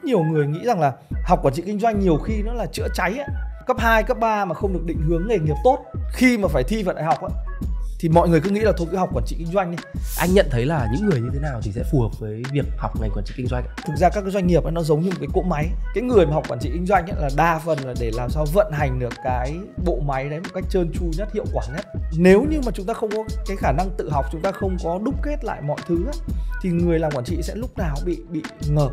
rất nhiều người nghĩ rằng là học quản trị kinh doanh nhiều khi nó là chữa cháy ấy. cấp 2, cấp 3 mà không được định hướng nghề nghiệp tốt khi mà phải thi vào đại học ấy, thì mọi người cứ nghĩ là thôi cứ học quản trị kinh doanh đi anh nhận thấy là những người như thế nào thì sẽ phù hợp với việc học ngành quản trị kinh doanh thực ra các cái doanh nghiệp ấy, nó giống như một cái cỗ máy cái người mà học quản trị kinh doanh ấy, là đa phần là để làm sao vận hành được cái bộ máy đấy một cách trơn tru nhất hiệu quả nhất nếu như mà chúng ta không có cái khả năng tự học chúng ta không có đúc kết lại mọi thứ ấy, thì người làm quản trị sẽ lúc nào bị bị ngợp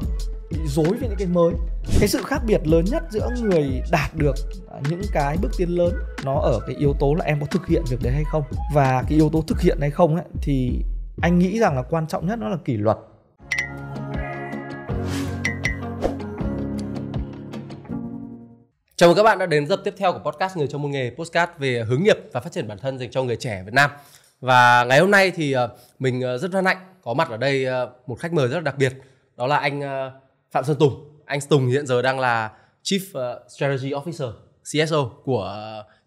bị dối với những cái mới cái sự khác biệt lớn nhất giữa người đạt được à, những cái bước tiến lớn nó ở cái yếu tố là em có thực hiện việc đấy hay không và cái yếu tố thực hiện hay không ấy, thì anh nghĩ rằng là quan trọng nhất nó là kỷ luật Chào mừng các bạn đã đến tập tiếp theo của podcast Người trong môn nghề, podcast về hướng nghiệp và phát triển bản thân dành cho người trẻ Việt Nam. Và ngày hôm nay thì à, mình à, rất hân hạnh có mặt ở đây một khách mời rất là đặc biệt, đó là anh Phạm Sơn Tùng. Anh Tùng hiện giờ đang là Chief ờ, Strategy Officer CSO của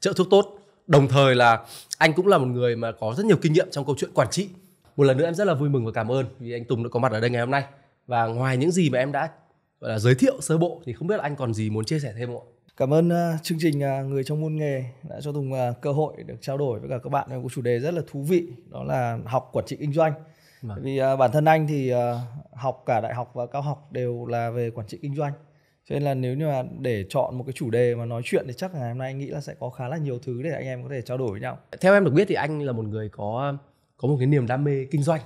chợ ờ, thuốc tốt. Đồng thời là anh cũng là một người mà có rất nhiều kinh nghiệm trong câu chuyện quản trị. Một lần nữa em rất là vui mừng và cảm ơn vì anh Tùng đã có mặt ở đây ngày hôm nay. Và ngoài những gì mà em đã gọi là giới thiệu sơ bộ thì không biết là anh còn gì muốn chia sẻ thêm không ạ? Cảm ơn uh, chương trình uh, Người trong môn nghề đã cho Tùng uh, cơ hội được trao đổi với cả các bạn về một chủ đề rất là thú vị đó là học quản trị kinh doanh. Vâng. vì à, bản thân anh thì à, học cả đại học và cao học đều là về quản trị kinh doanh cho nên là nếu như mà để chọn một cái chủ đề mà nói chuyện thì chắc là ngày hôm nay anh nghĩ là sẽ có khá là nhiều thứ để anh em có thể trao đổi với nhau theo em được biết thì anh là một người có có một cái niềm đam mê kinh doanh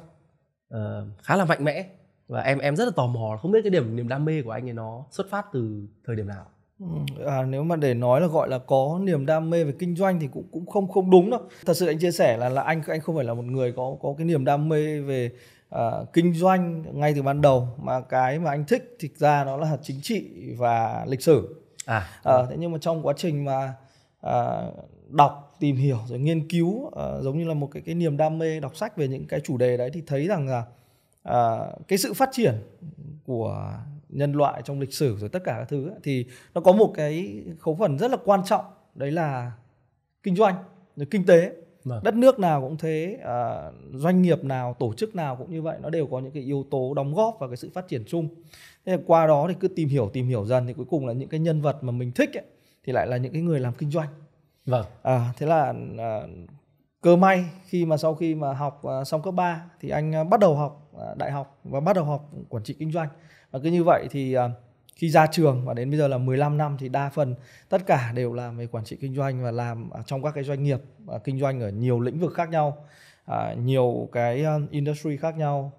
uh, khá là mạnh mẽ và em em rất là tò mò không biết cái điểm niềm đam mê của anh ấy nó xuất phát từ thời điểm nào Ừ, à, nếu mà để nói là gọi là có niềm đam mê về kinh doanh thì cũng cũng không không đúng đâu. Thật sự anh chia sẻ là là anh anh không phải là một người có có cái niềm đam mê về uh, kinh doanh ngay từ ban đầu mà cái mà anh thích thực ra nó là chính trị và lịch sử. À. à thế nhưng mà trong quá trình mà uh, đọc tìm hiểu rồi nghiên cứu uh, giống như là một cái cái niềm đam mê đọc sách về những cái chủ đề đấy thì thấy rằng là uh, cái sự phát triển của nhân loại trong lịch sử rồi tất cả các thứ thì nó có một cái khấu phần rất là quan trọng đấy là kinh doanh rồi kinh tế Vâng. đất nước nào cũng thế à, doanh nghiệp nào tổ chức nào cũng như vậy nó đều có những cái yếu tố đóng góp vào cái sự phát triển chung thế qua đó thì cứ tìm hiểu tìm hiểu dần thì cuối cùng là những cái nhân vật mà mình thích ấy, thì lại là những cái người làm kinh doanh vâng à, thế là à, cơ may khi mà sau khi mà học à, xong cấp 3 thì anh à, bắt đầu học à, đại học và bắt đầu học quản trị kinh doanh và cứ như vậy thì à, khi ra trường và đến bây giờ là 15 năm thì đa phần tất cả đều là về quản trị kinh doanh và làm trong các cái doanh nghiệp à, kinh doanh ở nhiều lĩnh vực khác nhau à, nhiều cái industry khác nhau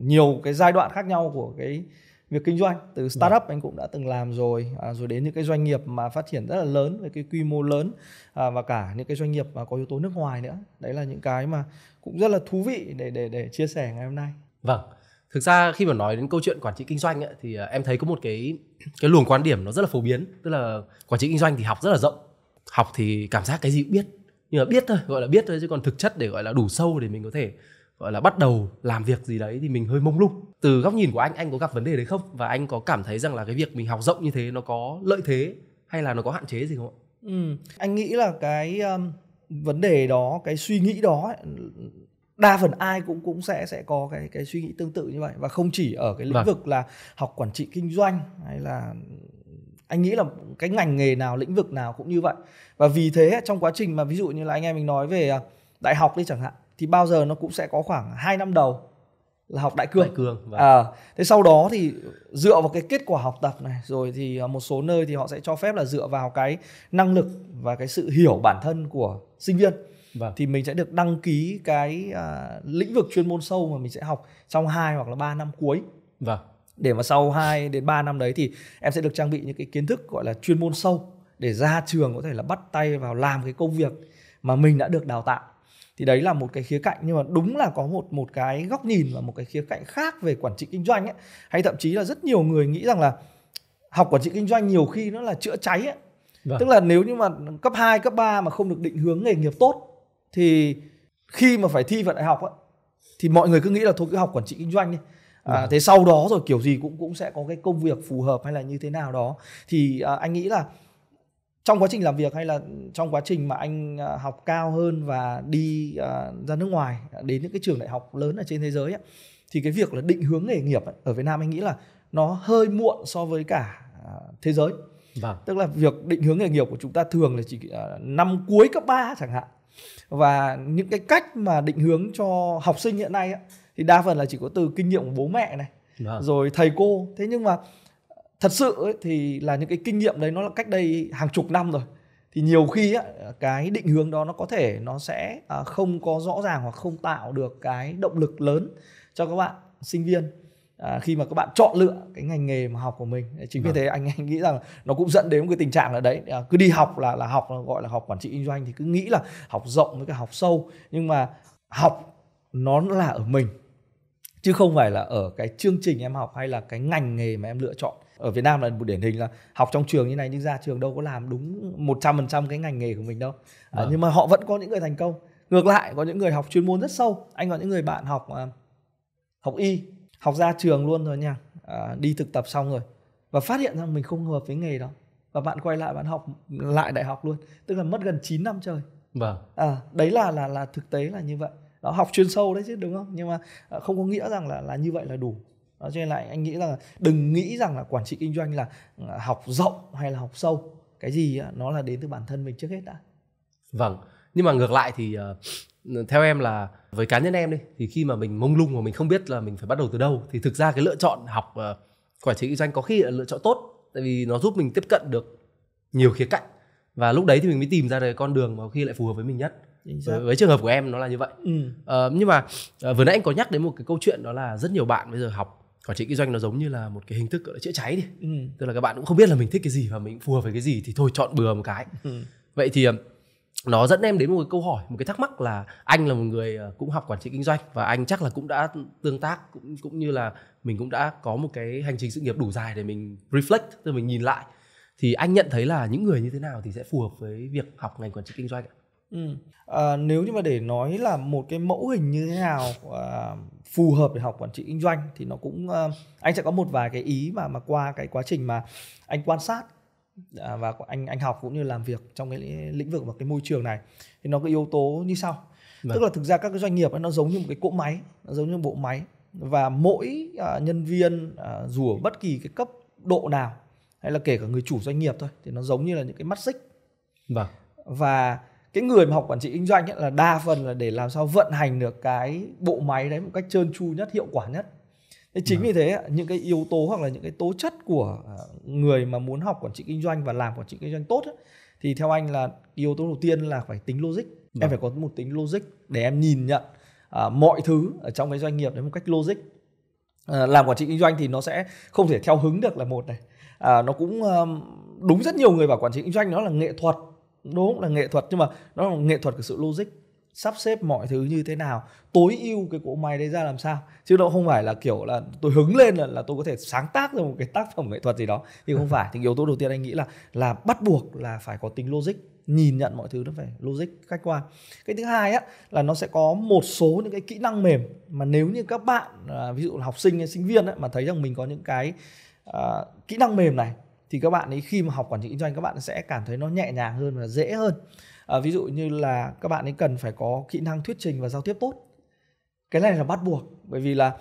nhiều cái giai đoạn khác nhau của cái việc kinh doanh từ dạ. startup anh cũng đã từng làm rồi rồi đến những cái doanh nghiệp mà phát triển rất là lớn với cái quy mô lớn và cả những cái doanh nghiệp mà có yếu tố nước ngoài nữa đấy là những cái mà cũng rất là thú vị để để để chia sẻ ngày hôm nay vâng thực ra khi mà nói đến câu chuyện quản trị kinh doanh ấy, thì à, em thấy có một cái cái luồng quan điểm nó rất là phổ biến tức là quản trị kinh doanh thì học rất là rộng học thì cảm giác cái gì cũng biết nhưng mà biết thôi gọi là biết thôi chứ còn thực chất để gọi là đủ sâu để mình có thể gọi là bắt đầu làm việc gì đấy thì mình hơi mông lung từ góc nhìn của anh anh có gặp vấn đề đấy không và anh có cảm thấy rằng là cái việc mình học rộng như thế nó có lợi thế hay là nó có hạn chế gì không ạ ừ anh nghĩ là cái um, vấn đề đó cái suy nghĩ đó đa phần ai cũng cũng sẽ sẽ có cái cái suy nghĩ tương tự như vậy và không chỉ ở cái lĩnh vâng. vực là học quản trị kinh doanh hay là anh nghĩ là cái ngành nghề nào lĩnh vực nào cũng như vậy và vì thế trong quá trình mà ví dụ như là anh em mình nói về à, đại học đi chẳng hạn thì bao giờ nó cũng sẽ có khoảng 2 năm đầu là học đại cương. Đại cương vâng. à, thế sau đó thì dựa vào cái kết quả học tập này rồi thì à, một số nơi thì họ sẽ cho phép là dựa vào cái năng lực và cái sự hiểu bản thân của sinh viên vâng. thì mình sẽ được đăng ký cái uh, lĩnh vực chuyên môn sâu mà mình sẽ học trong 2 hoặc là 3 năm cuối vâng. để mà sau 2 đến 3 năm đấy thì em sẽ được trang bị những cái kiến thức gọi là chuyên môn sâu để ra trường có thể là bắt tay vào làm cái công việc mà mình đã được đào tạo thì đấy là một cái khía cạnh nhưng mà đúng là có một một cái góc nhìn và một cái khía cạnh khác về quản trị kinh doanh ấy hay thậm chí là rất nhiều người nghĩ rằng là học quản trị kinh doanh nhiều khi nó là chữa cháy ấy. Vâng. Tức là nếu như mà cấp 2, cấp 3 mà không được định hướng nghề nghiệp tốt thì khi mà phải thi vào đại học á thì mọi người cứ nghĩ là thôi cứ học quản trị kinh doanh đi à, vâng. thế sau đó rồi kiểu gì cũng cũng sẽ có cái công việc phù hợp hay là như thế nào đó thì à, anh nghĩ là trong quá trình làm việc hay là trong quá trình mà anh à, học cao hơn và đi à, ra nước ngoài à, đến những cái trường đại học lớn ở trên thế giới ấy, thì cái việc là định hướng nghề nghiệp ấy, ở Việt Nam anh nghĩ là nó hơi muộn so với cả à, thế giới vâng. tức là việc định hướng nghề nghiệp của chúng ta thường là chỉ à, năm cuối cấp 3 chẳng hạn và những cái cách mà định hướng cho học sinh hiện nay á, thì đa phần là chỉ có từ kinh nghiệm của bố mẹ này vâng. rồi thầy cô thế nhưng mà thật sự ấy, thì là những cái kinh nghiệm đấy nó là cách đây hàng chục năm rồi thì nhiều khi á, cái định hướng đó nó có thể nó sẽ à, không có rõ ràng hoặc không tạo được cái động lực lớn cho các bạn sinh viên à, khi mà các bạn chọn lựa cái ngành nghề mà học của mình chính vì vâng. thế anh anh nghĩ rằng nó cũng dẫn đến một cái tình trạng là đấy à, cứ đi học là là học gọi là học quản trị kinh doanh thì cứ nghĩ là học rộng với cái học sâu nhưng mà học nó là ở mình chứ không phải là ở cái chương trình em học hay là cái ngành nghề mà em lựa chọn ở Việt Nam là một điển hình là học trong trường như này nhưng ra trường đâu có làm đúng 100% cái ngành nghề của mình đâu à, ừ. nhưng mà họ vẫn có những người thành công ngược lại có những người học chuyên môn rất sâu anh có những người bạn học à, học y học ra trường luôn rồi nha à, đi thực tập xong rồi và phát hiện ra mình không hợp với nghề đó và bạn quay lại bạn học lại đại học luôn tức là mất gần 9 năm trời vâng à, đấy là là là thực tế là như vậy đó học chuyên sâu đấy chứ đúng không nhưng mà à, không có nghĩa rằng là là như vậy là đủ đó cho nên lại anh nghĩ rằng là đừng nghĩ rằng là quản trị kinh doanh là à, học rộng hay là học sâu cái gì nó là đến từ bản thân mình trước hết đã vâng nhưng mà ngược lại thì à, theo em là với cá nhân em đi thì khi mà mình mông lung và mình không biết là mình phải bắt đầu từ đâu thì thực ra cái lựa chọn học ờ, quản trị kinh doanh có khi là lựa chọn tốt tại vì nó giúp mình tiếp cận được nhiều khía cạnh và lúc đấy thì mình mới tìm ra được con đường mà khi lại phù hợp với mình nhất với, với trường hợp của em nó là như vậy ừ. à, nhưng mà à, vừa nãy anh có nhắc đến một cái câu chuyện đó là rất nhiều bạn bây giờ học quản trị kinh doanh nó giống như là một cái hình thức gọi là chữa cháy đi ừ. tức là các bạn cũng không biết là mình thích cái gì và mình phù hợp với cái gì thì thôi chọn bừa một cái ừ. vậy thì nó dẫn em đến một cái câu hỏi một cái thắc mắc là anh là một người ờ, cũng học quản trị kinh doanh và anh chắc là cũng đã tương tác cũng cũng như là mình cũng đã có một cái hành trình sự nghiệp đủ dài để mình reflect rồi mình nhìn lại thì anh nhận thấy là những người như thế nào thì sẽ phù hợp với việc học ngành quản trị kinh doanh ạ? Ừ. À, nếu như mà để nói là một cái mẫu hình như thế nào à, phù hợp để học quản trị kinh doanh thì nó cũng à, anh sẽ có một vài cái ý mà mà qua cái quá trình mà anh quan sát Dạ, và anh anh học cũng như làm việc trong cái lĩnh vực và cái môi trường này thì nó có yếu tố như sau Đấy. tức vâng. là thực ra các cái doanh nghiệp ấy, nó giống như một cái cỗ máy nó giống như một bộ máy và mỗi à, nhân viên à, dù ở bất kỳ cái cấp độ nào hay là kể cả người chủ doanh nghiệp thôi thì nó giống như là những cái mắt xích vâng. và cái người mà học quản trị kinh doanh ấy là đa phần là để làm sao vận hành được cái bộ máy đấy một cách trơn tru nhất hiệu quả nhất chính à. vì thế những cái yếu tố hoặc là những cái tố chất của à, người mà muốn học quản trị kinh doanh và làm quản trị kinh doanh tốt thì theo anh là yếu tố đầu tiên là phải tính logic em vâng. phải có một tính logic để em nhìn nhận à, mọi thứ ở trong cái doanh nghiệp đấy một cách logic à, làm quản trị kinh doanh thì nó sẽ không thể theo hứng được là một này nó cũng đúng rất nhiều người bảo quản trị kinh doanh nó là nghệ thuật đúng là nghệ thuật nhưng mà nó là nghệ thuật của sự logic sắp xếp mọi thứ như thế nào tối ưu cái cỗ máy đấy ra làm sao chứ đâu không phải là kiểu là tôi hứng lên là, là tôi có thể sáng tác ra một cái tác phẩm nghệ thuật gì đó thì không phải thì yếu tố đầu tiên anh nghĩ là là bắt buộc là phải có tính logic nhìn nhận mọi thứ nó phải logic khách quan cái thứ hai á là nó sẽ có một số những cái kỹ năng mềm mà nếu như các bạn à, ví dụ là học sinh hay sinh viên ấy, mà thấy rằng mình có những cái à, kỹ năng mềm này thì các bạn ấy khi mà học quản trị kinh doanh các bạn sẽ cảm thấy nó nhẹ nhàng hơn và dễ hơn à, ví dụ như là các bạn ấy cần phải có kỹ năng thuyết trình và giao tiếp tốt cái này là bắt buộc bởi vì là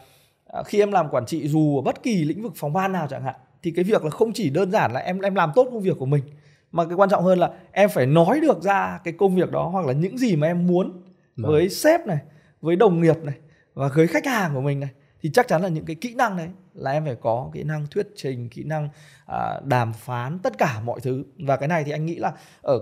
à, khi em làm quản trị dù ở bất kỳ lĩnh vực phòng ban nào chẳng hạn thì cái việc là không chỉ đơn giản là em em làm tốt công việc của mình mà cái quan trọng hơn là em phải nói được ra cái công việc đó hoặc là những gì mà em muốn vâng. với sếp này với đồng nghiệp này và với khách hàng của mình này thì chắc chắn là những cái kỹ năng đấy là em phải có kỹ năng thuyết trình kỹ năng à, đàm phán tất cả mọi thứ và cái này thì anh nghĩ là ở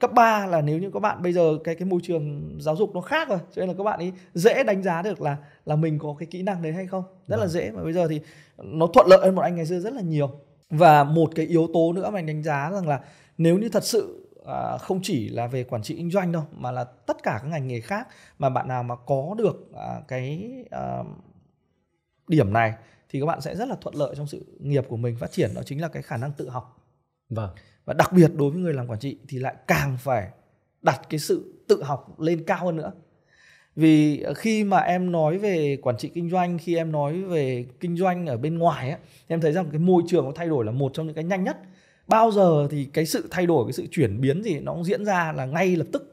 cấp 3 là nếu như các bạn bây giờ cái cái môi trường giáo dục nó khác rồi cho nên là các bạn ấy dễ đánh giá được là là mình có cái kỹ năng đấy hay không rất là vâng. dễ mà bây giờ thì nó thuận lợi hơn một anh ngày xưa rất là nhiều và một cái yếu tố nữa mà anh đánh giá rằng là nếu như thật sự à, không chỉ là về quản trị kinh doanh đâu mà là tất cả các ngành nghề khác mà bạn nào mà có được à, cái à, điểm này thì các bạn sẽ rất là thuận lợi trong sự nghiệp của mình phát triển đó chính là cái khả năng tự học vâng và đặc biệt đối với người làm quản trị thì lại càng phải đặt cái sự tự học lên cao hơn nữa vì khi mà em nói về quản trị kinh doanh khi em nói về kinh doanh ở bên ngoài ấy, em thấy rằng cái môi trường nó thay đổi là một trong những cái nhanh nhất bao giờ thì cái sự thay đổi cái sự chuyển biến gì nó cũng diễn ra là ngay lập tức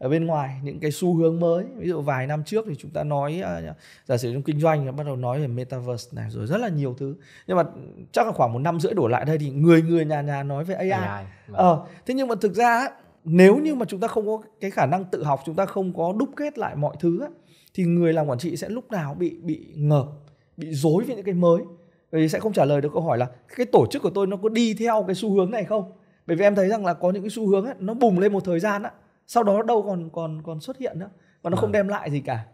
ở bên ngoài những cái xu hướng mới ví dụ vài năm trước thì chúng ta nói à, giả sử trong kinh doanh bắt đầu nói về metaverse này rồi rất là nhiều thứ nhưng mà chắc là khoảng một năm rưỡi đổ lại đây thì người người nhà nhà nói về AI, AI vâng. ờ, thế nhưng mà thực ra nếu như mà chúng ta không có cái khả năng tự học chúng ta không có đúc kết lại mọi thứ thì người làm quản trị sẽ lúc nào bị bị ngợp bị dối với những cái mới vì sẽ không trả lời được câu hỏi là cái tổ chức của tôi nó có đi theo cái xu hướng này không bởi vì em thấy rằng là có những cái xu hướng ấy, nó bùng lên một thời gian á sau đó đâu còn còn còn xuất hiện nữa và nó không vâng. đem lại gì cả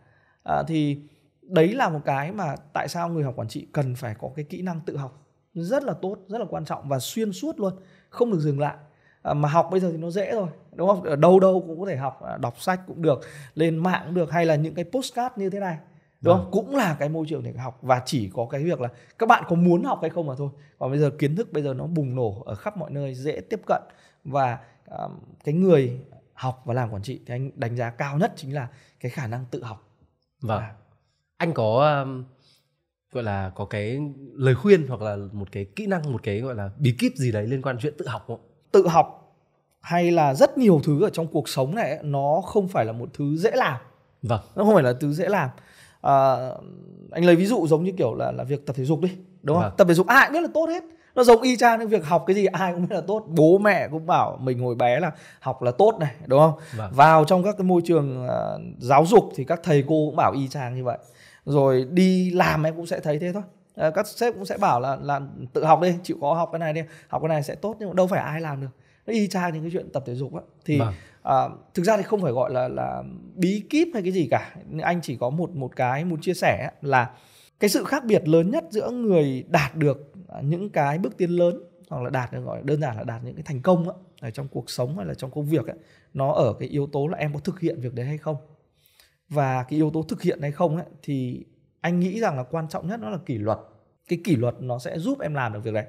à, thì đấy là một cái mà tại sao người học quản trị cần phải có cái kỹ năng tự học rất là tốt rất là quan trọng và xuyên suốt luôn không được dừng lại à, mà học bây giờ thì nó dễ rồi đúng không ở đâu đâu cũng có thể học à, đọc sách cũng được lên mạng cũng được hay là những cái postcard như thế này đúng à. không vâng. cũng là cái môi trường để học và chỉ có cái việc là các bạn có muốn học hay không mà thôi còn bây giờ kiến thức bây giờ nó bùng nổ ở khắp mọi nơi dễ tiếp cận và uh, cái người học và làm quản trị thì anh đánh giá cao nhất chính là cái khả năng tự học vâng à. anh có um, gọi là có cái lời khuyên hoặc là một cái kỹ năng một cái gọi là bí kíp gì đấy liên quan chuyện tự học không tự học hay là rất nhiều thứ ở trong cuộc sống này nó không phải là một thứ dễ làm vâng nó không phải là thứ dễ làm à, anh lấy ví dụ giống như kiểu là là việc tập thể dục đi đúng không vâng. tập thể dục ai cũng biết là tốt hết nó giống y chang những việc học cái gì ai cũng biết là tốt bố mẹ cũng bảo mình hồi bé là học là tốt này đúng không vâng. vào trong các cái môi trường uh, giáo dục thì các thầy cô cũng bảo y chang như vậy rồi đi làm em cũng sẽ thấy thế thôi à, các sếp cũng sẽ bảo là là tự học đi chịu khó học cái này đi học cái này sẽ tốt nhưng đâu phải ai làm được nó y chang những cái chuyện tập thể dục á thì vâng. à, thực ra thì không phải gọi là là bí kíp hay cái gì cả anh chỉ có một một cái muốn chia sẻ là cái sự khác biệt lớn nhất giữa người đạt được những cái bước tiến lớn hoặc là đạt được gọi đơn giản là đạt những cái thành công ấy, ở trong cuộc sống hay là trong công việc ấy, nó ở cái yếu tố là em có thực hiện việc đấy hay không và cái yếu tố thực hiện hay không ấy, thì anh nghĩ rằng là quan trọng nhất nó là kỷ luật cái kỷ luật nó sẽ giúp em làm được việc này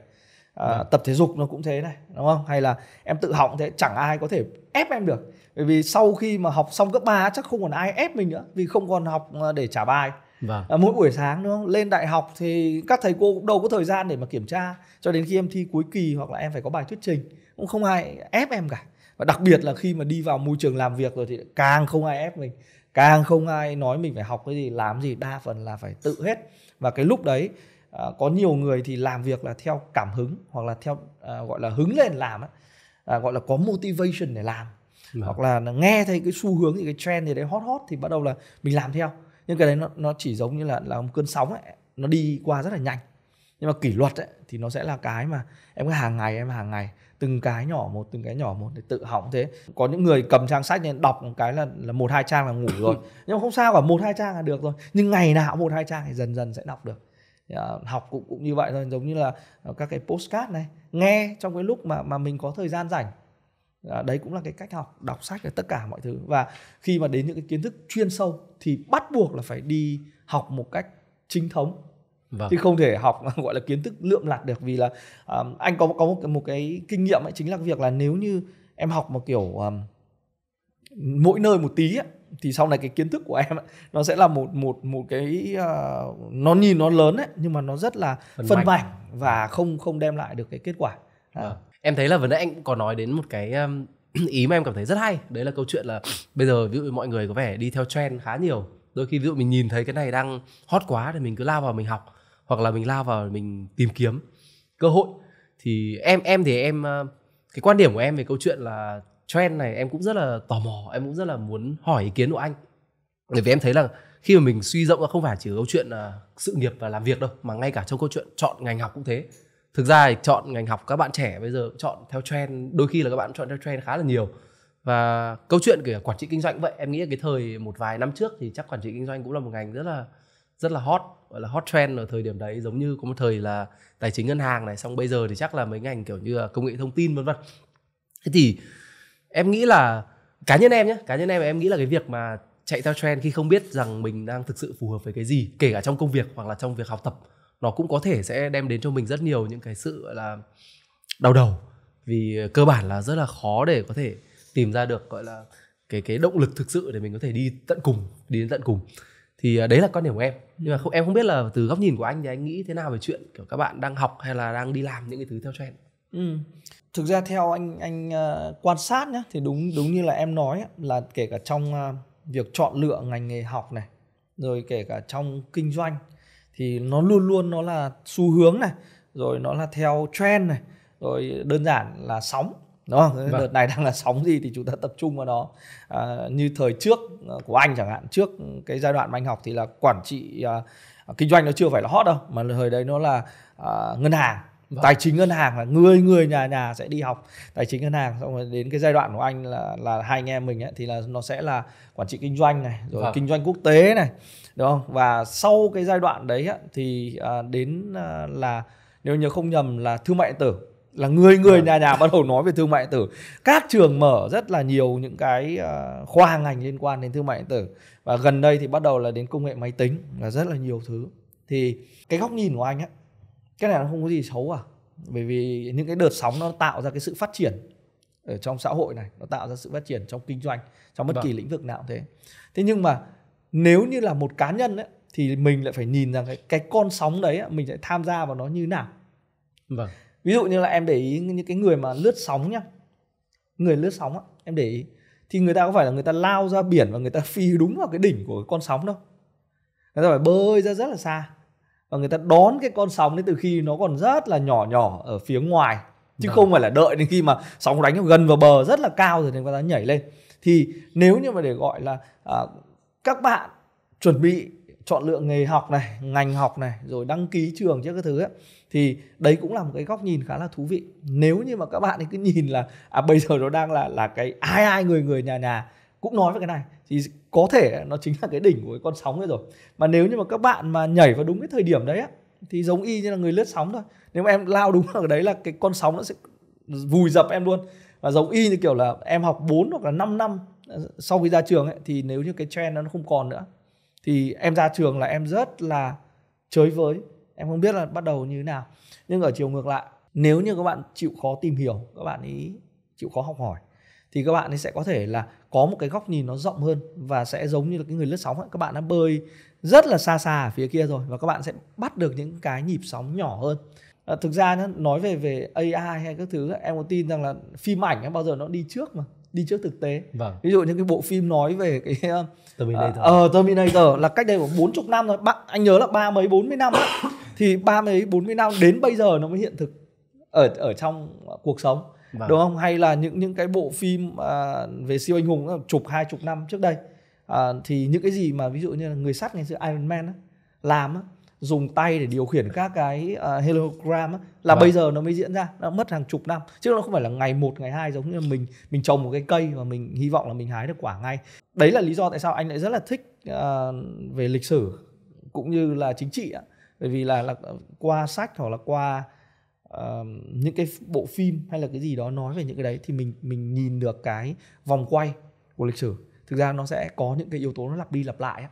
à, vâng. tập thể dục nó cũng thế này đúng không hay là em tự hỏng thế chẳng ai có thể ép em được bởi vì sau khi mà học xong cấp 3 chắc không còn ai ép mình nữa vì không còn học à, để trả bài vâng. À, mỗi buổi sáng đúng không lên đại học thì các thầy cô cũng đâu có thời gian để mà kiểm tra cho đến khi em thi cuối kỳ hoặc là em phải có bài thuyết trình cũng không ai ép em cả và đặc biệt là khi mà đi vào môi trường làm việc rồi thì càng không ai ép mình càng không ai nói mình phải học cái gì làm gì đa phần là phải tự hết và cái lúc đấy à, có nhiều người thì làm việc là theo cảm hứng hoặc là theo à, gọi là hứng lên làm ấy. À, gọi là có motivation để làm vâng. hoặc là nghe thấy cái xu hướng thì cái trend gì đấy hot hot thì bắt đầu là mình làm theo nhưng cái đấy nó nó chỉ giống như là là một cơn sóng ấy nó đi qua rất là nhanh nhưng mà kỷ luật ấy, thì nó sẽ là cái mà em cứ hàng ngày em hàng ngày từng cái nhỏ một từng cái nhỏ một để tự hỏng thế có những người cầm trang sách nên đọc một cái là là một hai trang là ngủ rồi nhưng mà không sao cả một hai trang là được rồi nhưng ngày nào một hai trang thì dần dần sẽ đọc được dạ, học cũng cũng như vậy thôi giống như là ờ, các cái postcard này nghe trong cái lúc mà mà mình có thời gian rảnh Ờ, đấy cũng là cái cách học đọc sách và tất cả mọi thứ và khi mà đến những cái kiến thức chuyên sâu thì bắt buộc là phải đi học một cách chính thống vâng. chứ không thể học gọi là kiến thức lượm lạc được vì là um, anh có có một một cái kinh nghiệm ấy chính là việc là nếu như em học một kiểu um, mỗi nơi một tí ấy, thì sau này cái kiến thức của em ấy, nó sẽ là một một một cái uh, nó nhìn nó lớn ấy nhưng mà nó rất là phân, mảnh. mảnh và vâng. không không đem lại được cái kết quả à. À em thấy là vừa nãy anh cũng có nói đến một cái um, ý mà em cảm thấy rất hay đấy là câu chuyện là bây giờ ví dụ mọi người có vẻ đi theo trend khá nhiều đôi khi ví dụ mình nhìn thấy cái này đang hot quá thì mình cứ lao vào mình học hoặc là mình lao vào mình tìm kiếm cơ hội thì em em thì em uh, cái quan điểm của em về câu chuyện là trend này em cũng rất là tò mò em cũng rất là muốn hỏi ý kiến của anh bởi vì em thấy là khi mà mình suy rộng là không phải chỉ câu chuyện là uh, sự nghiệp và làm việc đâu mà ngay cả trong câu chuyện chọn ngành học cũng thế thực ra thì chọn ngành học các bạn trẻ bây giờ chọn theo trend đôi khi là các bạn chọn theo trend khá là nhiều và câu chuyện kể quản trị kinh doanh vậy em nghĩ cái thời một vài năm trước thì chắc quản trị kinh doanh cũng là một ngành rất là rất là hot gọi là hot trend ở thời điểm đấy giống như có một thời là tài chính ngân hàng này xong bây giờ thì chắc là mấy ngành kiểu như là công nghệ thông tin vân vân thế thì em nghĩ là cá nhân em nhé cá nhân em em nghĩ là cái việc mà chạy theo trend khi không biết rằng mình đang thực sự phù hợp với cái gì kể cả trong công việc hoặc là trong việc học tập nó cũng có thể sẽ đem đến cho mình rất nhiều những cái sự là đau đầu vì cơ bản là rất là khó để có thể tìm ra được gọi là cái cái động lực thực sự để mình có thể đi tận cùng đi đến tận cùng thì à, đấy là quan điểm của em nhưng mà không, em không biết là từ góc nhìn của anh thì anh nghĩ thế nào về chuyện kiểu các bạn đang học hay là đang đi làm những cái thứ theo trend ừ. thực ra theo anh anh uh, quan sát nhá thì đúng đúng như là em nói là kể cả trong uh, việc chọn lựa ngành nghề học này rồi kể cả trong kinh doanh thì nó luôn luôn nó là xu hướng này rồi nó là theo trend này rồi đơn giản là sóng đúng không vâng. đợt này đang là sóng gì thì chúng ta tập trung vào nó à, như thời trước à, của anh chẳng hạn trước cái giai đoạn mà anh học thì là quản trị à, à kinh doanh nó chưa phải là hot đâu mà thời đấy nó là à, ngân hàng vâng. tài chính ngân hàng là người người nhà nhà sẽ đi học tài chính ngân hàng xong rồi đến cái giai đoạn của anh là là hai anh em mình ấy, thì là nó sẽ là quản trị kinh doanh này rồi vâng. kinh doanh quốc tế này đúng không và sau cái giai đoạn đấy á, thì à, đến à, là nếu nhớ không nhầm là thương mại điện tử là người người vâng. nhà nhà bắt đầu nói về thương mại điện tử các trường mở rất là nhiều những cái à, khoa ngành liên quan đến thương mại điện tử và gần đây thì bắt đầu là đến công nghệ máy tính là rất là nhiều thứ thì cái góc nhìn của anh á cái này nó không có gì xấu à bởi vì những cái đợt sóng nó tạo ra cái sự phát triển ở trong xã hội này nó tạo ra sự phát triển trong kinh doanh trong bất vâng. kỳ lĩnh vực nào thế thế nhưng mà nếu như là một cá nhân ấy, thì mình lại phải nhìn rằng cái, cái con sóng đấy mình sẽ tham gia vào nó như nào vâng. ví dụ như là em để ý những cái người mà lướt sóng nhá người lướt sóng em để ý thì người ta có phải là người ta lao ra biển và người ta phi đúng vào cái đỉnh của con sóng đâu người ta phải bơi ra rất là xa và người ta đón cái con sóng đấy từ khi nó còn rất là nhỏ nhỏ ở phía ngoài chứ Đó. Vâng. không phải là đợi đến khi mà sóng đánh gần vào bờ rất là cao rồi thì người ta nhảy lên thì nếu như mà để gọi là à, các bạn chuẩn bị chọn lựa nghề học này ngành học này rồi đăng ký trường chứ các thứ ấy, thì đấy cũng là một cái góc nhìn khá là thú vị nếu như mà các bạn cứ nhìn là à bây giờ nó đang là là cái ai ai người người nhà nhà cũng nói về cái này thì có thể nó chính là cái đỉnh của cái con sóng ấy rồi mà nếu như mà các bạn mà nhảy vào đúng cái thời điểm đấy á, thì giống y như là người lướt sóng thôi nếu mà em lao đúng ở đấy là cái con sóng nó sẽ vùi dập em luôn và giống y như kiểu là em học 4 hoặc là 5 năm sau khi ra trường ấy, thì nếu như cái trend nó không còn nữa thì em ra trường là em rất là chới với em không biết là bắt đầu như thế nào nhưng ở chiều ngược lại nếu như các bạn chịu khó tìm hiểu các bạn ý chịu khó học hỏi thì các bạn ấy sẽ có thể là có một cái góc nhìn nó rộng hơn và sẽ giống như là cái người lướt sóng ấy. các bạn đã bơi rất là xa xa ở phía kia rồi và các bạn sẽ bắt được những cái nhịp sóng nhỏ hơn à, thực ra nói về về AI hay các thứ em có tin rằng là phim ảnh ấy, bao giờ nó đi trước mà đi trước thực tế vâng. ví dụ những cái bộ phim nói về cái ờ, Terminator, uh, Terminator là cách đây khoảng bốn chục năm rồi bạn anh nhớ là ba mấy bốn mươi năm ấy. thì ba mấy bốn mươi năm đến bây giờ nó mới hiện thực ở ở trong cuộc sống vâng. đúng không hay là những những cái bộ phim uh, về siêu anh hùng chụp hai chục năm trước đây uh, thì những cái gì mà ví dụ như là người sắt ngày xưa Iron Man ấy, làm ấy, dùng tay để điều khiển các cái uh, hologram á, là vâng. bây giờ nó mới diễn ra nó mất hàng chục năm chứ nó không phải là ngày một ngày hai giống như mình mình trồng một cái cây và mình hy vọng là mình hái được quả ngay đấy là lý do tại sao anh lại rất là thích uh, về lịch sử cũng như là chính trị á. bởi vì là là qua sách hoặc là qua uh, những cái bộ phim hay là cái gì đó nói về những cái đấy thì mình mình nhìn được cái vòng quay của lịch sử thực ra nó sẽ có những cái yếu tố nó lặp đi lặp lại á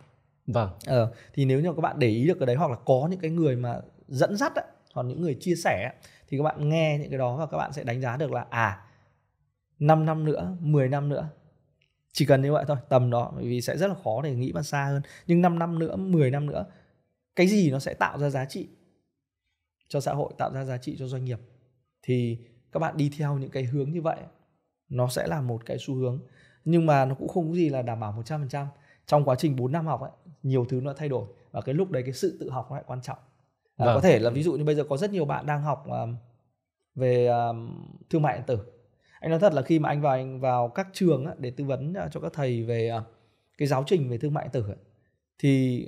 vâng ờ, thì nếu như các bạn để ý được cái đấy hoặc là có những cái người mà dẫn dắt ấy, hoặc những người chia sẻ ấy, thì các bạn nghe những cái đó và các bạn sẽ đánh giá được là à 5 năm nữa 10 năm nữa chỉ cần như vậy thôi tầm đó bởi vì sẽ rất là khó để nghĩ mà xa hơn nhưng 5 năm nữa 10 năm nữa cái gì nó sẽ tạo ra giá trị cho xã hội tạo ra giá trị cho doanh nghiệp thì các bạn đi theo những cái hướng như vậy nó sẽ là một cái xu hướng nhưng mà nó cũng không có gì là đảm bảo 100% trong quá trình 4 năm học ấy nhiều thứ nó thay đổi và cái lúc đấy cái sự tự học nó lại quan trọng à, vâng. có thể là ví dụ như bây giờ có rất nhiều bạn đang học um, về um, thương mại điện tử anh nói thật là khi mà anh vào anh vào các trường ấy, để tư vấn à, cho các thầy về uh, cái giáo trình về thương mại điện tử ấy, thì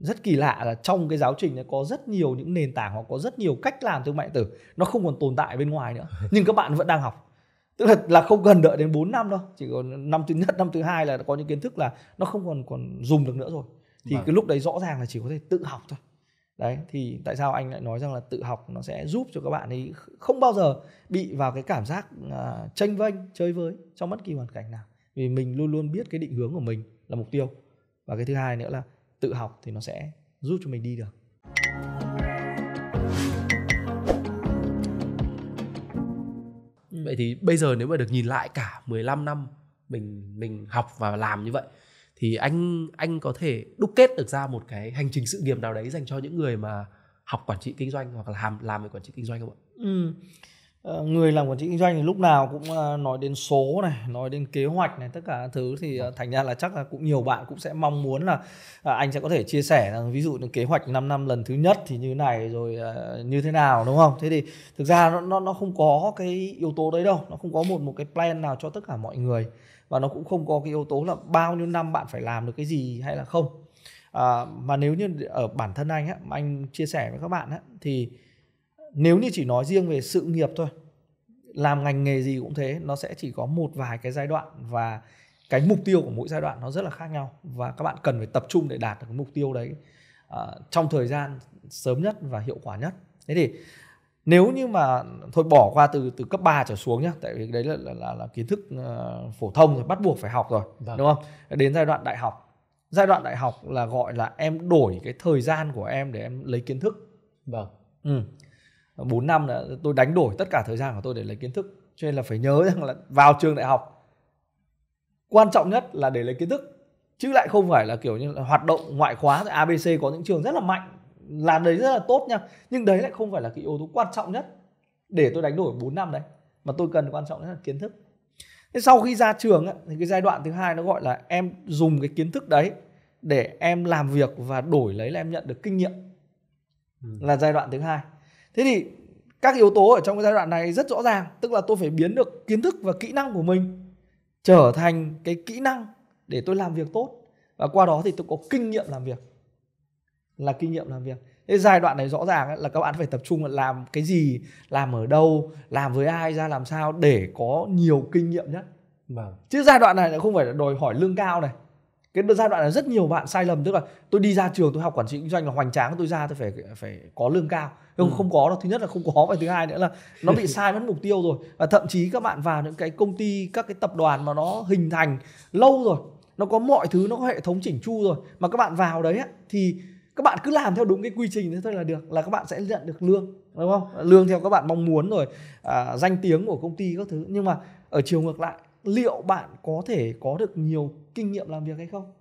rất kỳ lạ là trong cái giáo trình có rất nhiều những nền tảng hoặc có rất nhiều cách làm thương mại điện tử nó không còn tồn tại bên ngoài nữa nhưng các bạn vẫn đang học tức là là không cần đợi đến 4 năm đâu chỉ còn năm thứ nhất năm thứ hai là có những kiến thức là nó không còn còn dùng được nữa rồi thì vâng. cái lúc đấy rõ ràng là chỉ có thể tự học thôi đấy thì tại sao anh lại nói rằng là tự học nó sẽ giúp cho các bạn ấy không bao giờ bị vào cái cảm giác uh, à, tranh vênh chơi với trong bất kỳ hoàn cảnh nào vì mình luôn luôn biết cái định hướng của mình là mục tiêu và cái thứ hai nữa là tự học thì nó sẽ giúp cho mình đi được vậy thì bây giờ nếu mà được nhìn lại cả 15 năm mình mình học và làm như vậy thì anh anh có thể đúc kết được ra một cái hành trình sự nghiệp nào đấy dành cho những người mà học quản trị kinh doanh hoặc là làm làm về quản trị kinh doanh không ạ? Ừ. Ờ, người làm quản trị kinh doanh thì lúc nào cũng ờ, nói đến số này nói đến kế hoạch này tất cả thứ thì ờ, thành ra là chắc là cũng nhiều bạn cũng sẽ mong muốn là anh sẽ có thể chia sẻ là ví dụ như kế hoạch 5 năm lần thứ nhất thì như này rồi như thế nào đúng không thế thì thực ra nó nó, nó không có cái yếu tố đấy đâu nó không có một một cái plan nào cho tất cả mọi người và nó cũng không có cái yếu tố là bao nhiêu năm bạn phải làm được cái gì hay là không à, mà nếu như ở bản thân anh á, anh chia sẻ với các bạn á, thì nếu như chỉ nói riêng về sự nghiệp thôi làm ngành nghề gì cũng thế nó sẽ chỉ có một vài cái giai đoạn và cái mục tiêu của mỗi giai đoạn nó rất là khác nhau và các bạn cần phải tập trung để đạt được cái mục tiêu đấy uh, trong thời gian sớm nhất và hiệu quả nhất thế thì nếu như mà thôi bỏ qua từ từ cấp 3 trở xuống nhé tại vì đấy là là, là, là kiến thức uh, phổ thông rồi bắt buộc phải học rồi vâng. đúng không đến giai đoạn đại học giai đoạn đại học là gọi là em đổi cái thời gian của em để em lấy kiến thức vâng ừ 4 năm là tôi đánh đổi tất cả thời gian của tôi để lấy kiến thức cho nên là phải nhớ rằng là vào trường đại học quan trọng nhất là để lấy kiến thức chứ lại không phải là kiểu như là hoạt động ngoại khóa abc có những trường rất là mạnh là đấy rất là tốt nha nhưng đấy lại không phải là cái yếu tố quan trọng nhất để tôi đánh đổi 4 năm đấy mà tôi cần quan trọng nhất là kiến thức thế sau khi ra trường thì cái giai đoạn thứ hai nó gọi là em dùng cái kiến thức đấy để em làm việc và đổi lấy là em nhận được kinh nghiệm ừ. là giai đoạn thứ hai thế thì các yếu tố ở trong cái giai đoạn này rất rõ ràng tức là tôi phải biến được kiến thức và kỹ năng của mình trở thành cái kỹ năng để tôi làm việc tốt và qua đó thì tôi có kinh nghiệm làm việc là kinh nghiệm làm việc cái giai đoạn này rõ ràng là các bạn phải tập trung làm cái gì làm ở đâu làm với ai ra làm sao để có nhiều kinh nghiệm nhất vâng. chứ giai đoạn này không phải là đòi hỏi lương cao này cái giai đoạn này rất nhiều bạn sai lầm tức là tôi đi ra trường tôi học quản trị kinh doanh là hoành tráng tôi ra tôi phải phải có lương cao không, ừ. không có đâu thứ nhất là không có và thứ hai nữa là nó bị sai mất mục tiêu rồi và thậm chí các bạn vào những cái công ty các cái tập đoàn mà nó hình thành lâu rồi nó có mọi thứ nó có hệ thống chỉnh chu rồi mà các bạn vào đấy thì các bạn cứ làm theo đúng cái quy trình thế thôi là được là các bạn sẽ nhận được lương đúng không lương theo các bạn mong muốn rồi à, danh tiếng của công ty các thứ nhưng mà ở chiều ngược lại liệu bạn có thể có được nhiều kinh nghiệm làm việc hay không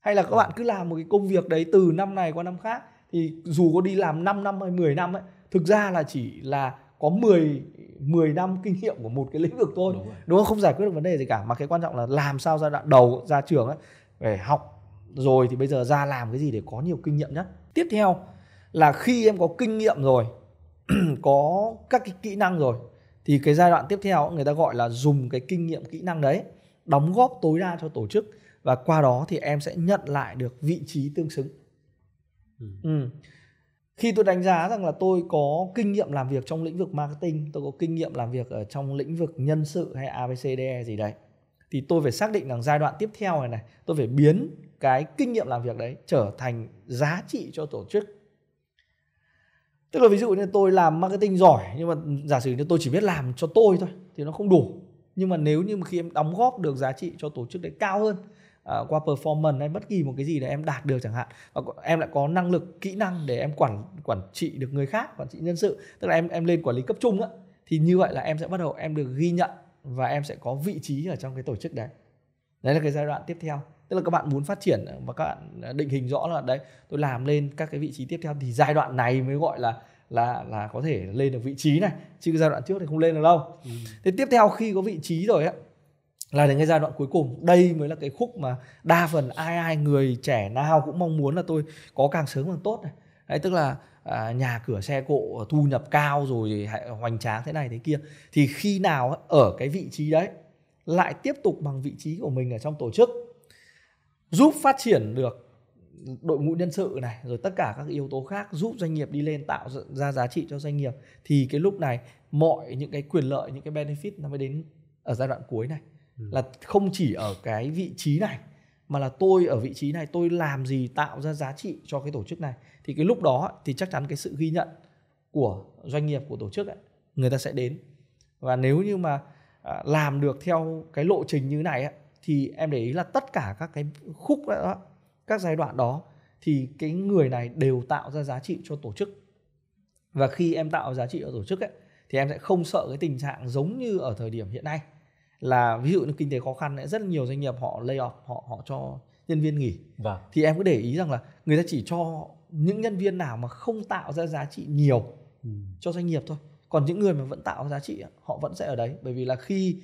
hay là các bạn cứ làm một cái công việc đấy từ năm này qua năm khác thì dù có đi làm 5 năm hay 10 năm ấy thực ra là chỉ là có 10 10 năm kinh nghiệm của một cái lĩnh vực thôi đúng, đúng không không giải quyết được vấn đề gì cả mà cái quan trọng là làm sao giai đoạn đầu ra trường ấy phải học rồi thì bây giờ ra làm cái gì để có nhiều kinh nghiệm nhất tiếp theo là khi em có kinh nghiệm rồi có các cái kỹ năng rồi thì cái giai đoạn tiếp theo người ta gọi là dùng cái kinh nghiệm kỹ năng đấy đóng góp tối đa cho tổ chức và qua đó thì em sẽ nhận lại được vị trí tương xứng ừ. ừ. khi tôi đánh giá rằng là tôi có kinh nghiệm làm việc trong lĩnh vực marketing tôi có kinh nghiệm làm việc ở trong lĩnh vực nhân sự hay abcde gì đấy thì tôi phải xác định rằng giai đoạn tiếp theo này này tôi phải biến cái kinh nghiệm làm việc đấy trở thành giá trị cho tổ chức tức là ví dụ như tôi làm marketing giỏi nhưng mà giả sử như tôi chỉ biết làm cho tôi thôi thì nó không đủ nhưng mà nếu như mà khi em đóng góp được giá trị cho tổ chức đấy cao hơn À, qua performance hay bất kỳ một cái gì để em đạt được chẳng hạn và em lại có năng lực kỹ năng để em quản quản trị được người khác quản trị nhân sự tức là em em lên quản lý cấp trung á thì như vậy là em sẽ bắt đầu em được ghi nhận và em sẽ có vị trí ở trong cái tổ chức đấy đấy là cái giai đoạn tiếp theo tức là các bạn muốn phát triển và các bạn à, định hình rõ là đấy tôi làm lên các cái vị trí tiếp theo thì giai đoạn này mới gọi là là là có thể lên được vị trí này chứ giai đoạn trước thì không lên được đâu ừ. thế tiếp theo khi có vị trí rồi á là đến cái giai đoạn cuối cùng đây mới là cái khúc mà đa phần ai ai người trẻ nào cũng mong muốn là tôi có càng sớm càng tốt này đấy tức là à, nhà cửa xe cộ thu nhập cao rồi hoành tráng thế này thế kia thì khi nào ở cái vị trí đấy lại tiếp tục bằng vị trí của mình ở trong tổ chức giúp phát triển được đội ngũ nhân sự này rồi tất cả các yếu tố khác giúp doanh nghiệp đi lên tạo ra giá trị cho doanh nghiệp thì cái lúc này mọi những cái quyền lợi những cái benefit nó mới đến ở giai đoạn cuối này Ừ. là không chỉ ở cái vị trí này mà là tôi ở vị trí này tôi làm gì tạo ra giá trị cho cái tổ chức này thì cái lúc đó thì chắc chắn cái sự ghi nhận của doanh nghiệp của tổ chức ấy, người ta sẽ đến và nếu như mà à, làm được theo cái lộ trình như này ấy, thì em để ý là tất cả các cái khúc đó các giai đoạn đó thì cái người này đều tạo ra giá trị cho tổ chức và khi em tạo giá trị ở tổ chức ấy, thì em sẽ không sợ cái tình trạng giống như ở thời điểm hiện nay là ví dụ như kinh tế khó khăn rất nhiều doanh nghiệp họ lay off họ họ cho nhân viên nghỉ vâng. thì em cứ để ý rằng là người ta chỉ cho những nhân viên nào mà không tạo ra giá trị nhiều ừ. cho doanh nghiệp thôi còn những người mà vẫn tạo giá trị họ vẫn sẽ ở đấy bởi vì là khi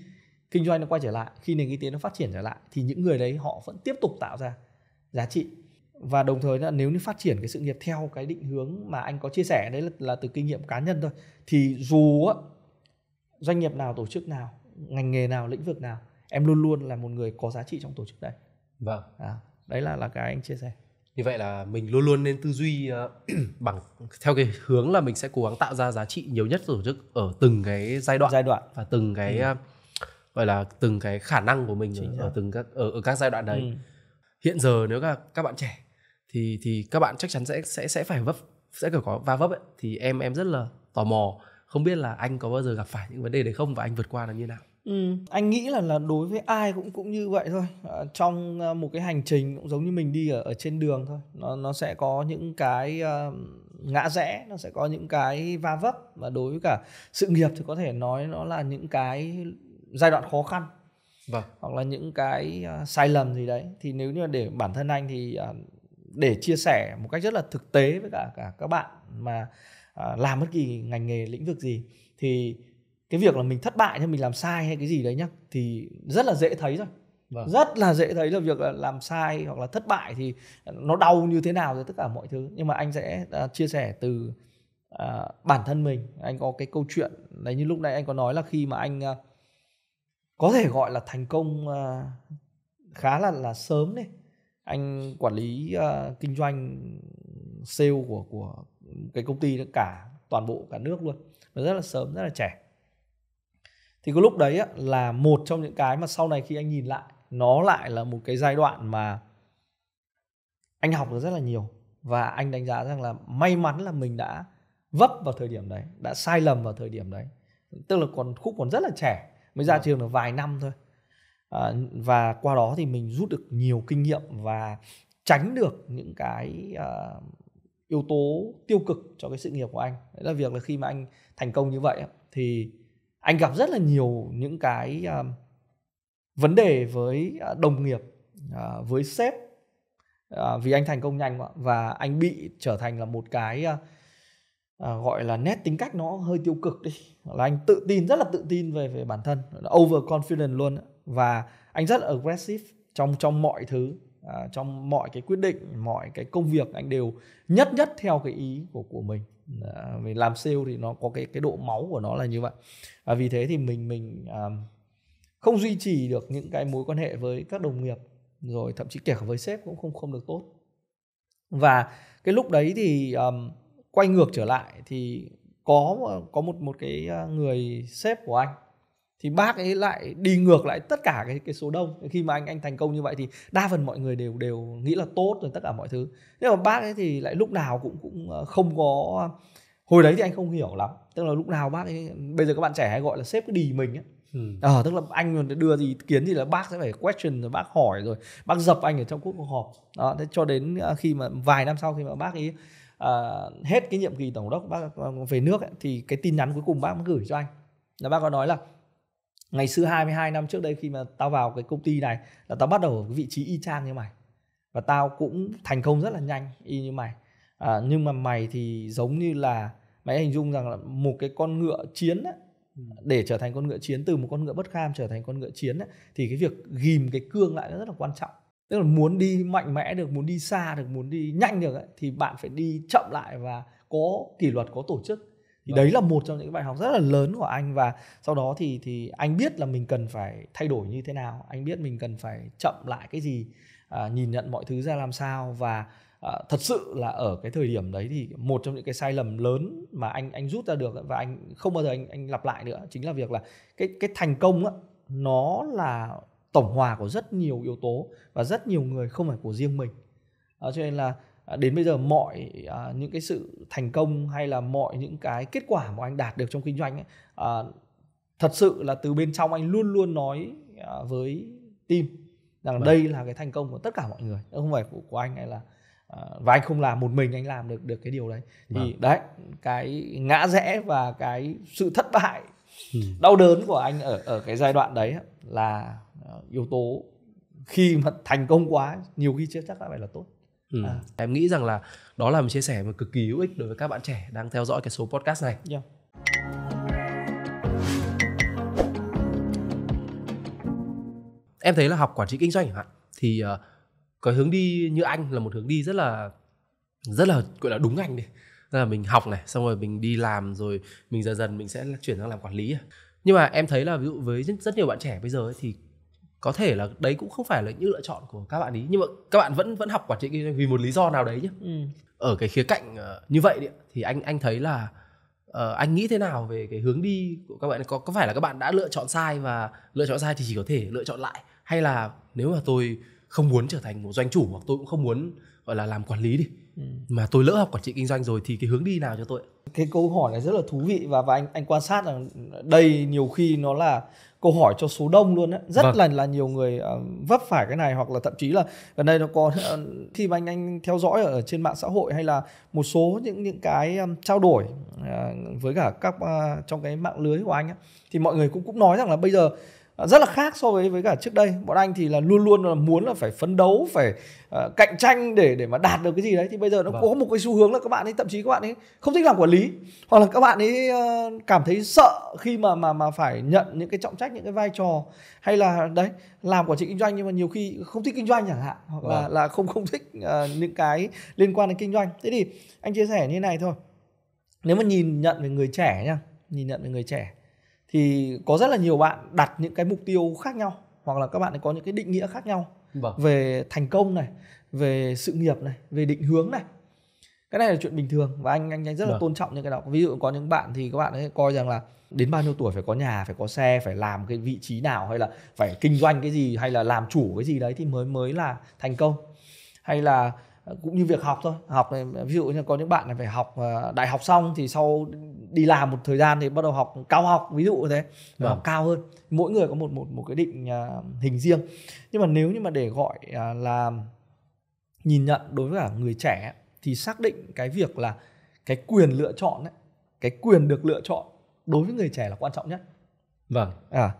kinh doanh nó quay trở lại khi nền kinh tế nó phát triển trở lại thì những người đấy họ vẫn tiếp tục tạo ra giá trị và đồng thời là nếu như phát triển cái sự nghiệp theo cái định hướng mà anh có chia sẻ đấy là, là từ kinh nghiệm cá nhân thôi thì dù doanh nghiệp nào tổ chức nào ngành nghề nào lĩnh vực nào em luôn luôn là một người có giá trị trong tổ chức đấy vâng à, đấy là là cái anh chia sẻ như vậy là mình luôn luôn nên tư duy uh, bằng theo cái hướng là mình sẽ cố gắng tạo ra giá trị nhiều nhất tổ chức ở từng cái giai đoạn giai đoạn và từng cái ừ. Uh, gọi là từng cái khả năng của mình ở, ở từng các ở, ở các giai đoạn đấy ừ. hiện giờ nếu các các bạn trẻ thì thì các bạn chắc chắn sẽ sẽ sẽ phải vấp sẽ phải có va vấp ấy. thì em em rất là tò mò không biết là anh có bao giờ gặp phải những vấn đề đấy không và anh vượt qua nó như nào Ừ, anh nghĩ là là đối với ai cũng cũng như vậy thôi à, trong ờ, một cái hành trình cũng giống như mình đi ở ở trên đường thôi nó nó sẽ có những cái uh, ngã rẽ nó sẽ có những cái va vấp và đối với cả sự nghiệp thì có thể nói nó là những cái giai đoạn khó khăn vâng. hoặc là những cái uh, sai lầm gì đấy thì nếu như để bản thân anh thì uh, để chia sẻ một cách rất là thực tế với cả cả các bạn mà À, làm bất kỳ ngành nghề lĩnh vực gì thì cái việc là mình thất bại hay mình làm sai hay cái gì đấy nhá thì rất là dễ thấy rồi vâng. rất là dễ thấy là việc là làm sai hoặc là thất bại thì nó đau như thế nào rồi tất cả mọi thứ nhưng mà anh sẽ uh, chia sẻ từ uh, bản thân mình anh có cái câu chuyện đấy như lúc nãy anh có nói là khi mà anh uh, có thể gọi là thành công uh, khá là là sớm đấy anh quản lý uh, kinh doanh sale của của cái công ty cả toàn bộ cả nước luôn và rất là sớm rất là trẻ thì cái lúc đấy á, là một trong những cái mà sau này khi anh nhìn lại nó lại là một cái giai đoạn mà anh học được rất là nhiều và anh đánh giá rằng là may mắn là mình đã vấp vào thời điểm đấy đã sai lầm vào thời điểm đấy tức là còn khúc còn rất là trẻ mới ra vâng. trường được vài năm thôi à, và qua đó thì mình rút được nhiều kinh nghiệm và tránh được những cái uh, yếu tố tiêu cực cho cái sự nghiệp của anh đấy là việc là khi mà anh thành công như vậy thì anh gặp rất là nhiều những cái uh, vấn đề với à, đồng nghiệp uh, với sếp uh, vì anh thành công nhanh và anh bị trở thành là một cái uh, uh, gọi là nét tính cách nó hơi tiêu cực đi là anh tự tin rất là tự tin về về bản thân over confident luôn và anh rất là aggressive trong trong mọi thứ à, trong mọi cái quyết định mọi cái công việc anh đều nhất nhất theo cái ý của của mình à, vì làm sale thì nó có cái cái độ máu của nó là như vậy à, vì thế thì mình mình à, không duy trì được những cái mối quan hệ với các đồng nghiệp rồi thậm chí kể cả với sếp cũng không không được tốt và cái lúc đấy thì um, quay ngược trở lại thì có có một một cái à, người sếp của anh thì bác ấy lại đi ngược lại tất cả cái cái số đông khi mà anh anh thành công như vậy thì đa phần mọi người đều đều nghĩ là tốt rồi tất cả mọi thứ nhưng mà bác ấy thì lại lúc nào cũng cũng ờ, không có hồi đấy thì anh không hiểu lắm tức là lúc nào bác ấy bây giờ các bạn trẻ hay gọi là sếp cứ đì mình ấy Ừ. À, tức là anh đưa gì kiến thì là bác sẽ phải question rồi bác hỏi rồi bác dập anh ở trong cuộc họp đó thế cho đến ờ, khi mà vài năm sau khi mà bác ấy uh, hết cái nhiệm kỳ tổng đốc bác về nước ấy, thì cái tin nhắn cuối cùng bác mới gửi cho anh là bác có nói là ngày xưa 22 năm trước đây khi mà tao vào cái công ty này là tao bắt đầu ở cái vị trí y chang như mày và tao cũng thành công rất là nhanh y như mày à, nhưng mà mày thì giống như là mày hình dung rằng là một cái con ngựa chiến á để trở thành con ngựa chiến từ một con ngựa bất kham trở thành con ngựa chiến á thì cái việc ghim cái cương lại nó rất là quan trọng tức là muốn đi mạnh mẽ được muốn đi xa được muốn đi nhanh được ấy, thì bạn phải đi chậm lại và có kỷ luật có tổ chức thì vâng. đấy là một trong những bài học rất là lớn của anh và sau đó thì thì anh biết là mình cần phải thay đổi như thế nào anh biết mình cần phải chậm lại cái gì à, nhìn nhận mọi thứ ra làm sao và à, thật sự là ở cái thời điểm đấy thì một trong những cái sai lầm lớn mà anh anh rút ra được và anh không bao giờ anh anh lặp lại nữa chính là việc là cái cái thành công á, nó là tổng hòa của rất nhiều yếu tố và rất nhiều người không phải của riêng mình à, cho nên là À, đến bây giờ mọi à, những cái sự thành công hay là mọi những cái kết quả mà anh đạt được trong kinh doanh ấy, à, thật sự là từ bên trong anh luôn luôn nói à, với team rằng vâng. đây là cái thành công của tất cả mọi người không phải của, của anh hay là à, và anh không làm một mình anh làm được được cái điều đấy thì vâng. đấy cái ngã rẽ và cái sự thất bại ừ. đau đớn của anh ở ở cái giai đoạn đấy là à, yếu tố khi mà thành công quá nhiều khi chưa chắc đã phải là tốt Ừ. À. Em nghĩ rằng là đó là một chia sẻ mà cực kỳ hữu ích đối với các bạn trẻ đang theo dõi cái số podcast này. Yeah. Dạ. Em thấy là học quản trị kinh doanh hạn thì ờ, cái hướng đi như anh là một hướng đi rất là rất là gọi là đúng ngành đi. Tức là mình học này, xong rồi mình đi làm rồi mình dần dần mình sẽ chuyển sang làm quản lý. Nhưng mà em thấy là ví dụ với rất nhiều bạn trẻ bây giờ ấy, thì có thể là đấy cũng không phải là những lựa chọn của các bạn ý nhưng mà các bạn vẫn vẫn học quản trị kinh doanh vì một lý do nào đấy nhé ừ. ở cái khía cạnh ờ, như vậy đấy, thì anh anh thấy là uh, anh nghĩ thế nào về cái hướng đi của các bạn có có phải là các bạn đã lựa chọn sai và lựa chọn sai thì chỉ có thể lựa chọn lại hay là nếu mà tôi không muốn trở thành một doanh chủ hoặc tôi cũng không muốn gọi là làm quản lý đi ừ. mà tôi lỡ học quản trị kinh doanh rồi thì cái hướng đi nào cho tôi cái câu hỏi này rất là thú vị và và anh anh quan sát rằng đây nhiều khi nó là câu hỏi cho số đông luôn á rất vâng. là là nhiều người uh, vấp phải cái này hoặc là thậm chí là gần đây nó có uh, khi mà anh anh theo dõi ở trên mạng xã hội hay là một số những những cái um, trao đổi uh, với cả các uh, trong cái mạng lưới của anh á thì mọi người cũng cũng nói rằng là bây giờ Ờ, rất là khác so với với cả trước đây bọn anh thì là luôn luôn là muốn là phải phấn đấu phải uh, cạnh tranh để để mà đạt được cái gì đấy thì bây giờ nó vâng. có một cái xu hướng là các bạn ấy thậm chí các bạn ấy không thích làm quản lý hoặc là các bạn ấy uh, cảm thấy sợ khi mà mà mà phải nhận những cái trọng trách những cái vai trò hay là đấy làm quản trị kinh doanh nhưng mà nhiều khi không thích kinh doanh chẳng hạn hoặc vâng. là là không không thích uh, những cái liên quan đến kinh doanh thế thì anh chia sẻ như này thôi nếu mà nhìn nhận về người trẻ nhá, nhìn nhận về người trẻ thì có rất là nhiều bạn đặt những cái mục tiêu khác nhau hoặc là các bạn có những cái định nghĩa khác nhau vâng. về thành công này về sự nghiệp này về định hướng này cái này là chuyện bình thường và anh anh, anh rất là vâng. tôn trọng những cái đó ví dụ có những bạn thì các bạn ấy coi rằng là đến bao nhiêu tuổi phải có nhà phải có xe phải làm cái vị trí nào hay là phải kinh doanh cái gì hay là làm chủ cái gì đấy thì mới mới là thành công hay là cũng như việc học thôi học này ví dụ như có những bạn này phải học à, đại học xong thì sau đi làm một thời gian thì bắt đầu học cao học ví dụ như thế và học vâng. cao hơn mỗi người có một một một cái định à, hình riêng nhưng mà nếu như mà để gọi à, là nhìn nhận đối với cả người trẻ thì xác định cái việc là cái quyền lựa chọn ấy, cái quyền được lựa chọn đối với người trẻ là quan trọng nhất vâng à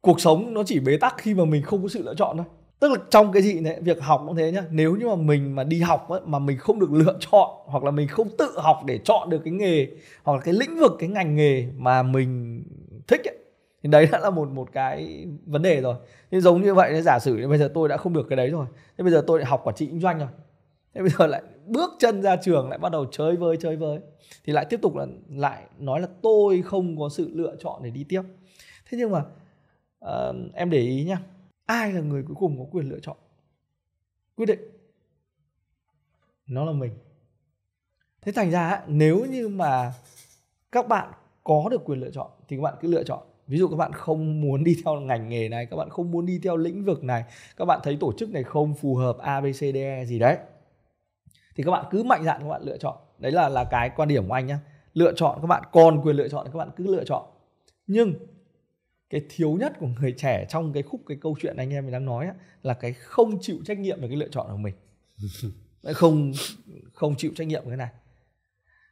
cuộc sống nó chỉ bế tắc khi mà mình không có sự lựa chọn thôi tức là trong cái gì này việc học cũng thế nhá nếu như mà mình mà đi học ấy, mà mình không được lựa chọn hoặc là mình không tự học để chọn được cái nghề hoặc là cái lĩnh vực cái ngành nghề mà mình thích ấy, thì đấy đã là một một cái vấn đề rồi nhưng giống như vậy giả sử bây giờ tôi đã không được cái đấy rồi thế bây giờ tôi lại học quản trị kinh doanh rồi thế bây giờ lại bước chân ra trường lại bắt đầu chơi với chơi với thì lại tiếp tục là lại nói là tôi không có sự lựa chọn để đi tiếp thế nhưng mà uh, em để ý nhá ai là người cuối cùng có quyền lựa chọn quyết định nó là mình thế thành ra nếu như mà các bạn có được quyền lựa chọn thì các bạn cứ lựa chọn ví dụ các bạn không muốn đi theo ngành nghề này các bạn không muốn đi theo lĩnh vực này các bạn thấy tổ chức này không phù hợp abcde gì đấy thì các bạn cứ mạnh dạn các bạn lựa chọn đấy là là cái quan điểm của anh nhá lựa chọn các bạn còn quyền lựa chọn các bạn cứ lựa chọn nhưng cái thiếu nhất của người trẻ trong cái khúc cái câu chuyện anh em mình đang nói á, là cái không chịu trách nhiệm về cái lựa chọn của mình không không chịu trách nhiệm cái này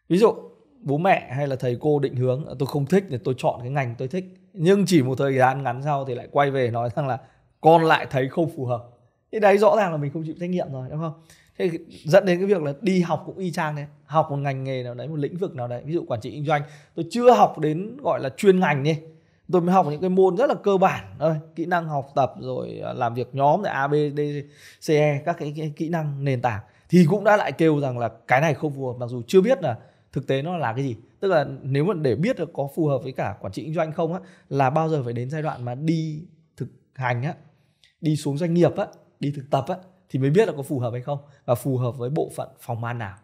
ví dụ bố mẹ hay là thầy cô định hướng tôi không thích thì tôi chọn cái ngành tôi thích nhưng chỉ một thời gian ngắn sau thì lại quay về nói rằng là con lại thấy không phù hợp thế đấy rõ ràng là mình không chịu trách nhiệm rồi đúng không thế dẫn đến cái việc là đi học cũng y chang đấy học một ngành nghề nào đấy một lĩnh vực nào đấy ví dụ quản trị kinh doanh tôi chưa học đến gọi là chuyên ngành đi tôi mới học những cái môn rất là cơ bản thôi kỹ năng học tập rồi à, làm việc nhóm rồi abdce các cái, cái kỹ năng nền tảng thì cũng đã lại kêu rằng là cái này không phù hợp mặc dù chưa biết là thực tế nó là cái gì tức là nếu mà để biết được có phù hợp với cả quản trị kinh doanh không á là bao giờ phải đến giai đoạn mà đi thực hành á đi xuống doanh nghiệp á đi thực tập á thì mới biết là có phù hợp hay không và phù hợp với bộ phận phòng ban nào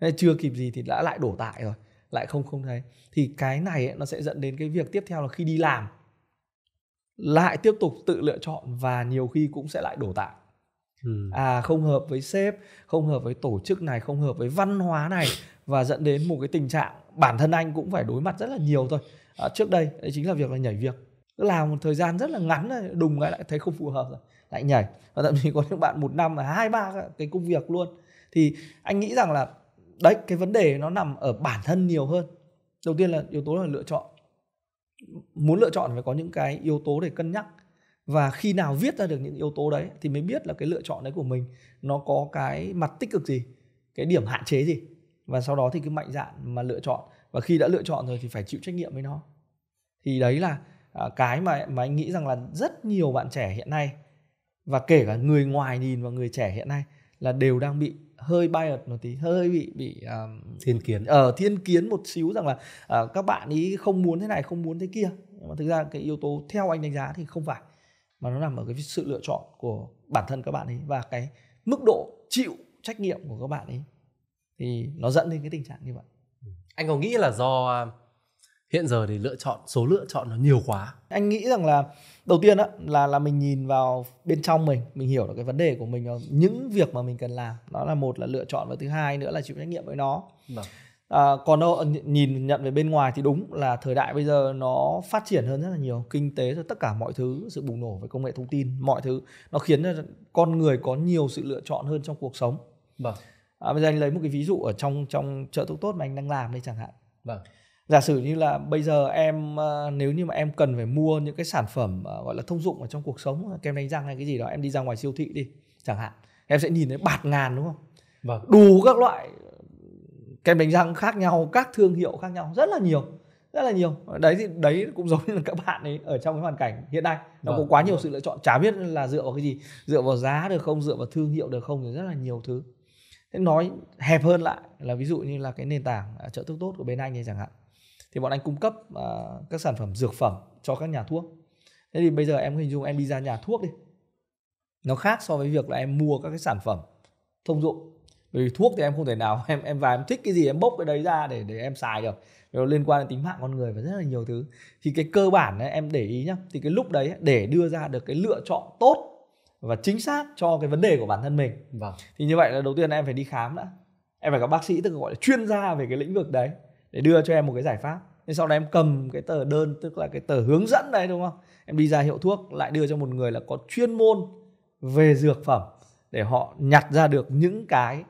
nên chưa kịp gì thì đã lại đổ tại rồi lại không không thấy thì cái này ấy, nó sẽ dẫn đến cái việc tiếp theo là khi đi làm lại tiếp tục tự lựa chọn và nhiều khi cũng sẽ lại đổ tại ừ. à không hợp với sếp không hợp với tổ chức này không hợp với văn hóa này và dẫn đến một cái tình trạng bản thân anh cũng phải đối mặt rất là nhiều thôi à, trước đây đấy chính là việc là nhảy việc làm một thời gian rất là ngắn rồi đùng lại lại thấy không phù hợp rồi lại nhảy và thậm chí có những bạn một năm là hai ba cái công việc luôn thì anh nghĩ rằng là đấy cái vấn đề nó nằm ở bản thân nhiều hơn đầu tiên là yếu tố là lựa chọn muốn lựa chọn phải có những cái yếu tố để cân nhắc và khi nào viết ra được những yếu tố đấy thì mới biết là cái lựa chọn đấy của mình nó có cái mặt tích cực gì cái điểm hạn chế gì và sau đó thì cứ mạnh dạn mà lựa chọn và khi đã lựa chọn rồi thì phải chịu trách nhiệm với nó thì đấy là à, cái mà mà anh nghĩ rằng là rất nhiều bạn trẻ hiện nay và kể cả người ngoài nhìn vào người trẻ hiện nay là đều đang bị hơi bias một tí hơi bị bị um, thiên kiến ở ờ, uh, thiên kiến một xíu rằng là uh, các bạn ý không muốn thế này không muốn thế kia nhưng mà thực ra cái yếu tố theo anh đánh giá thì không phải mà nó nằm ở cái sự lựa chọn của bản thân các bạn ấy và cái mức độ chịu trách nhiệm của các bạn ấy thì nó dẫn đến cái tình trạng như vậy ừ. anh có nghĩ là do à, hiện giờ thì lựa chọn số lựa chọn nó nhiều quá anh nghĩ rằng là đầu tiên á là là mình nhìn vào bên trong mình mình hiểu được cái vấn đề của mình những việc mà mình cần làm đó là một là lựa chọn và thứ hai nữa là chịu trách nhiệm với nó vâng. À, còn đâu nhìn nhận về bên ngoài thì đúng là thời đại bây giờ nó phát triển hơn rất là nhiều kinh tế rồi tất cả mọi thứ sự bùng nổ về công nghệ thông tin mọi thứ nó khiến cho con người có nhiều sự lựa chọn hơn trong cuộc sống vâng. à, bây giờ anh lấy một cái ví dụ ở trong trong chợ tốt tốt mà anh đang làm đây chẳng hạn vâng giả sử như là bây giờ em ờ, nếu như mà em cần phải mua những cái sản phẩm ờ, gọi là thông dụng ở trong cuộc sống kem đánh răng hay cái gì đó em đi ra ngoài siêu thị đi chẳng hạn em sẽ nhìn thấy bạt ngàn đúng không vâng. đủ các loại kem đánh răng khác nhau các thương hiệu khác nhau rất là nhiều rất là nhiều đấy thì đấy cũng giống như là các bạn ấy ở trong cái hoàn cảnh hiện nay nó vâng, có quá nhiều vâng. sự lựa chọn chả biết là dựa vào cái gì dựa vào giá được không dựa vào thương hiệu được không thì rất là nhiều thứ thế nói hẹp hơn lại là ví dụ như là cái nền tảng à, trợ thức tốt của bên anh này chẳng hạn thì bọn anh cung cấp uh, các sản phẩm dược phẩm cho các nhà thuốc thế thì bây giờ em hình dung em đi ra nhà thuốc đi nó khác so với việc là em mua các cái sản phẩm thông dụng bởi vì thuốc thì em không thể nào em em và em thích cái gì em bốc cái đấy ra để để em xài được nó liên quan đến tính mạng con người và rất là nhiều thứ thì cái cơ bản ấy, em để ý nhá thì cái lúc đấy để đưa ra được cái lựa chọn tốt và chính xác cho cái vấn đề của bản thân mình vâng. thì như vậy là đầu tiên em phải đi khám đã em phải gặp bác sĩ tức là gọi là chuyên gia về cái lĩnh vực đấy để đưa cho em một cái giải pháp nhưng sau đó em cầm cái tờ đơn tức là cái tờ hướng dẫn đấy đúng không em đi ra hiệu thuốc lại đưa cho một người là có chuyên môn về dược phẩm để họ nhặt ra được những cái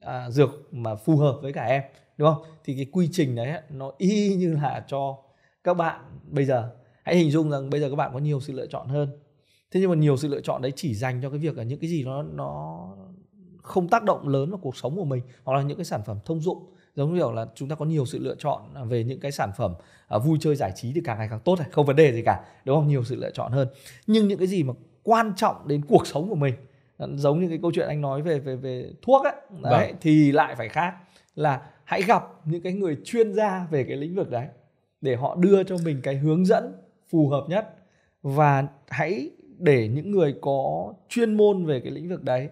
à, dược mà phù hợp với cả em đúng không thì cái quy trình đấy nó y như là cho các bạn bây giờ hãy hình dung rằng bây giờ các bạn có nhiều sự lựa chọn hơn thế nhưng mà nhiều sự lựa chọn đấy chỉ dành cho cái việc là những cái gì nó nó không tác động lớn vào cuộc sống của mình hoặc là những cái sản phẩm thông dụng giống như kiểu là chúng ta có nhiều sự lựa chọn à, về những cái sản phẩm uh, vui chơi giải trí thì càng ngày càng tốt này không vấn đề gì cả đúng không nhiều sự lựa chọn hơn nhưng những cái gì mà quan trọng đến cuộc sống của mình à, giống như cái câu chuyện anh nói về về về thuốc ấy, đấy, vâng. thì lại phải khác là hãy gặp những cái người chuyên gia về cái lĩnh vực đấy để họ đưa cho mình cái hướng dẫn phù hợp nhất và hãy để những người có chuyên môn về cái lĩnh vực đấy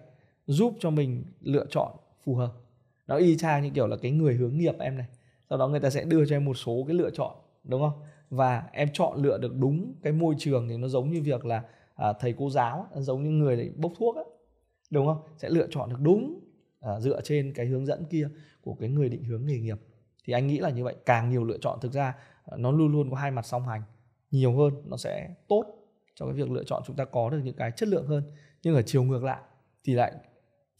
giúp cho mình lựa chọn phù hợp nó y chang như kiểu là cái người hướng nghiệp em này sau đó người ta sẽ đưa cho em một số cái lựa chọn đúng không và em chọn lựa được đúng cái môi trường thì nó giống như việc là à, thầy cô giáo giống như người bốc thuốc á đúng không sẽ lựa chọn được đúng à, dựa trên cái hướng dẫn kia của cái người định hướng nghề nghiệp thì anh nghĩ là như vậy càng nhiều lựa chọn thực ra à, nó luôn luôn có hai mặt song hành nhiều hơn nó sẽ tốt cho cái việc lựa chọn chúng ta có được những cái chất lượng hơn nhưng ở chiều ngược lại thì lại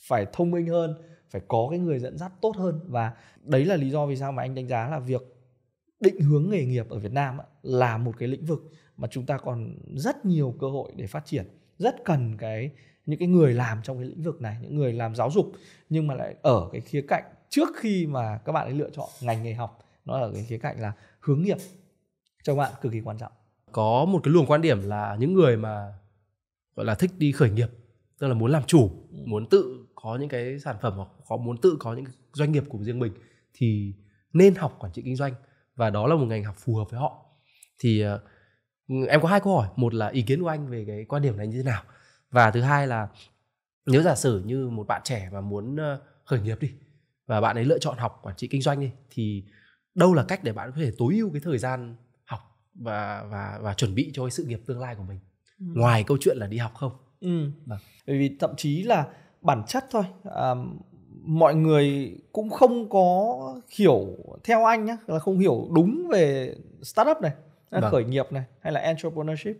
phải thông minh hơn phải có cái người dẫn dắt tốt hơn và đấy là lý do vì sao mà anh đánh giá là việc định hướng nghề nghiệp ở Việt Nam là một cái lĩnh vực mà chúng ta còn rất nhiều cơ hội để phát triển rất cần cái những cái người làm trong cái lĩnh vực này những người làm giáo dục nhưng mà lại ở cái khía cạnh trước khi mà các bạn ấy lựa chọn ngành nghề học nó ở cái khía cạnh là hướng nghiệp cho bạn cực kỳ quan trọng có một cái luồng quan điểm là những người mà gọi là thích đi khởi nghiệp tức là muốn làm chủ muốn tự có những cái sản phẩm hoặc có muốn tự có những doanh nghiệp của riêng mình thì nên học quản trị kinh doanh và đó là một ngành học phù hợp với họ thì ờ, em có hai câu hỏi một là ý kiến của anh về cái quan điểm này như thế nào và thứ hai là nếu giả sử như một bạn trẻ mà muốn ờ, khởi nghiệp đi và bạn ấy lựa chọn học quản trị kinh doanh đi thì đâu là cách để bạn có thể tối ưu cái thời gian học và và và chuẩn bị cho cái sự nghiệp tương lai của mình ừ. ngoài câu chuyện là đi học không ừ. Vâng. bởi vì thậm chí là bản chất thôi à, mọi người cũng không có hiểu theo anh nhá là không hiểu đúng về startup này à, vâng. khởi nghiệp này hay là entrepreneurship